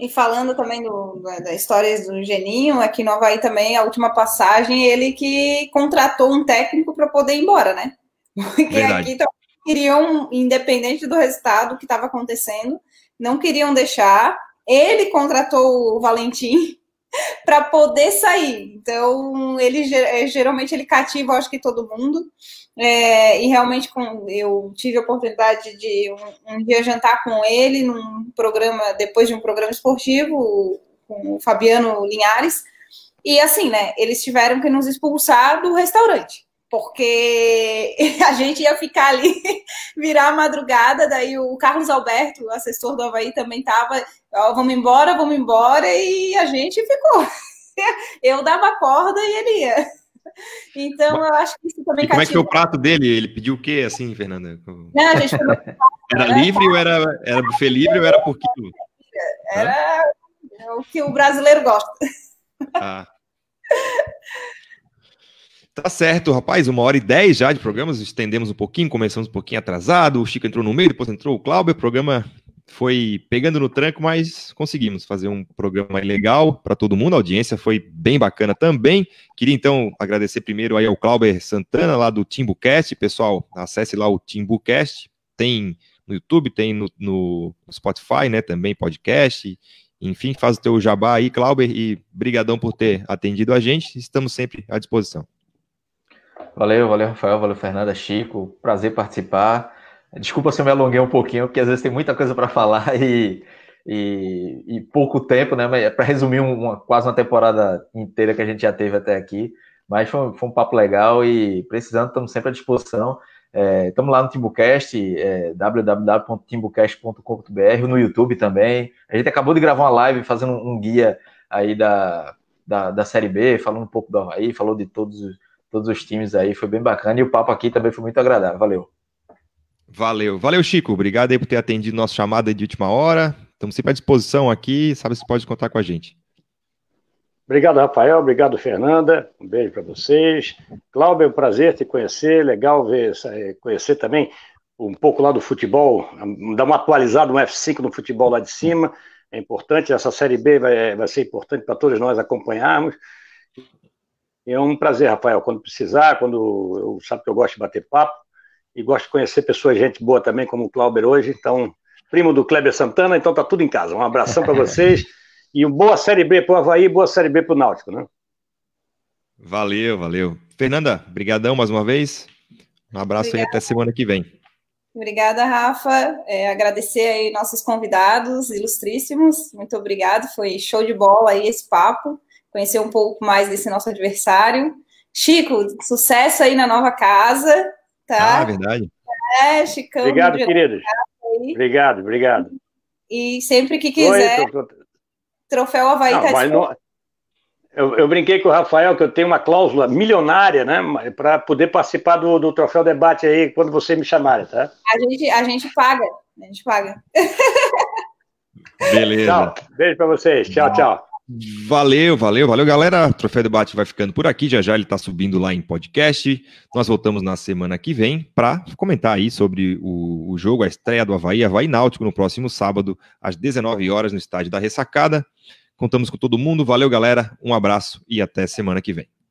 E falando também do, da história do Geninho, aqui é no Havaí também, a última passagem, ele que contratou um técnico para poder ir embora, né? Porque Verdade. aqui tá queriam, independente do resultado que estava acontecendo, não queriam deixar. Ele contratou o Valentim para poder sair. Então, ele é, geralmente ele cativa, acho que todo mundo. É, e realmente com, eu tive a oportunidade de um, um, dia jantar com ele num programa, depois de um programa esportivo, com o Fabiano Linhares. E assim, né? Eles tiveram que nos expulsar do restaurante porque a gente ia ficar ali, virar a madrugada, daí o Carlos Alberto, o assessor do Havaí, também estava, vamos embora, vamos embora, e a gente ficou. Eu dava corda e ele ia. Então, eu acho que isso também e Como é que foi o prato
dele? Ele pediu o quê, assim, Fernanda? Não, a gente Era livre ou era, era buffet livre ou era por quilo?
Era o que o brasileiro gosta.
Ah. Tá certo, rapaz, uma hora e dez já de programas, estendemos um pouquinho, começamos um pouquinho atrasado, o Chico entrou no meio, depois entrou o Cláudio, o programa foi pegando no tranco, mas conseguimos fazer um programa legal para todo mundo, a audiência foi bem bacana também. Queria então agradecer primeiro aí ao Cláudio Santana lá do TimbuCast, pessoal, acesse lá o TimbuCast, tem no YouTube, tem no, no Spotify, né, também podcast, enfim, faz o teu jabá aí, Cláudio, e brigadão por ter atendido a gente, estamos sempre à disposição.
Valeu, valeu, Rafael, valeu, Fernanda, Chico. Prazer participar. Desculpa se eu me alonguei um pouquinho, porque às vezes tem muita coisa para falar e, e, e, pouco tempo, né? Mas é para resumir uma, quase uma temporada inteira que a gente já teve até aqui. Mas foi, foi um papo legal e precisando, estamos sempre à disposição. Estamos é, lá no Timbucast, é, www.timbucast.com.br, no YouTube também. A gente acabou de gravar uma live fazendo um guia aí da, da, da Série B, falando um pouco do Havaí, falou de todos os todos os times aí, foi bem bacana e o papo aqui também foi muito agradável. Valeu. Valeu,
valeu, Chico. Obrigado aí por ter atendido nossa chamada de última hora. Estamos sempre à disposição aqui, sabe se pode contar com a gente.
Obrigado, Rafael. Obrigado, Fernanda. Um beijo para vocês. Cláudio, é um prazer te conhecer. Legal ver, conhecer também um pouco lá do futebol, dar uma atualizada, um F5 no futebol lá de cima. É importante. Essa Série B vai, vai ser importante para todos nós acompanharmos. É um prazer, Rafael, quando precisar, quando eu sabe que eu gosto de bater papo e gosto de conhecer pessoas, gente boa também, como o Clauber hoje, então, primo do Kleber Santana, então tá tudo em casa. Um abração para vocês e boa Série B para o Havaí, boa Série B para o Náutico, né?
Valeu, valeu. Fernanda, brigadão mais uma vez. Um abraço Obrigada. e até semana que vem.
Obrigada, Rafa. É, agradecer aí nossos convidados ilustríssimos. Muito obrigado. Foi show de bola aí esse papo conhecer um pouco mais desse nosso adversário. Chico, sucesso aí na nova casa, tá? Ah, verdade. É, Chicão. Obrigado, queridos.
Obrigado, obrigado.
E sempre que quiser, Oi, tô... troféu Havaí não, tá
eu, eu, brinquei com o Rafael que eu tenho uma cláusula milionária, né, para poder participar do, do troféu debate aí quando você me chamarem, tá?
A gente, a gente paga, a gente paga.
Beleza. Tchau, beijo para vocês. Tchau, tchau. tchau.
Valeu, valeu, valeu, galera. O Troféu Debate vai ficando por aqui. Já já ele está subindo lá em podcast. Nós voltamos na semana que vem para comentar aí sobre o, o, jogo, a estreia do Havaí, Havaí Náutico, no próximo sábado, às 19 horas, no estádio da Ressacada. Contamos com todo mundo. Valeu, galera. Um abraço e até semana que vem.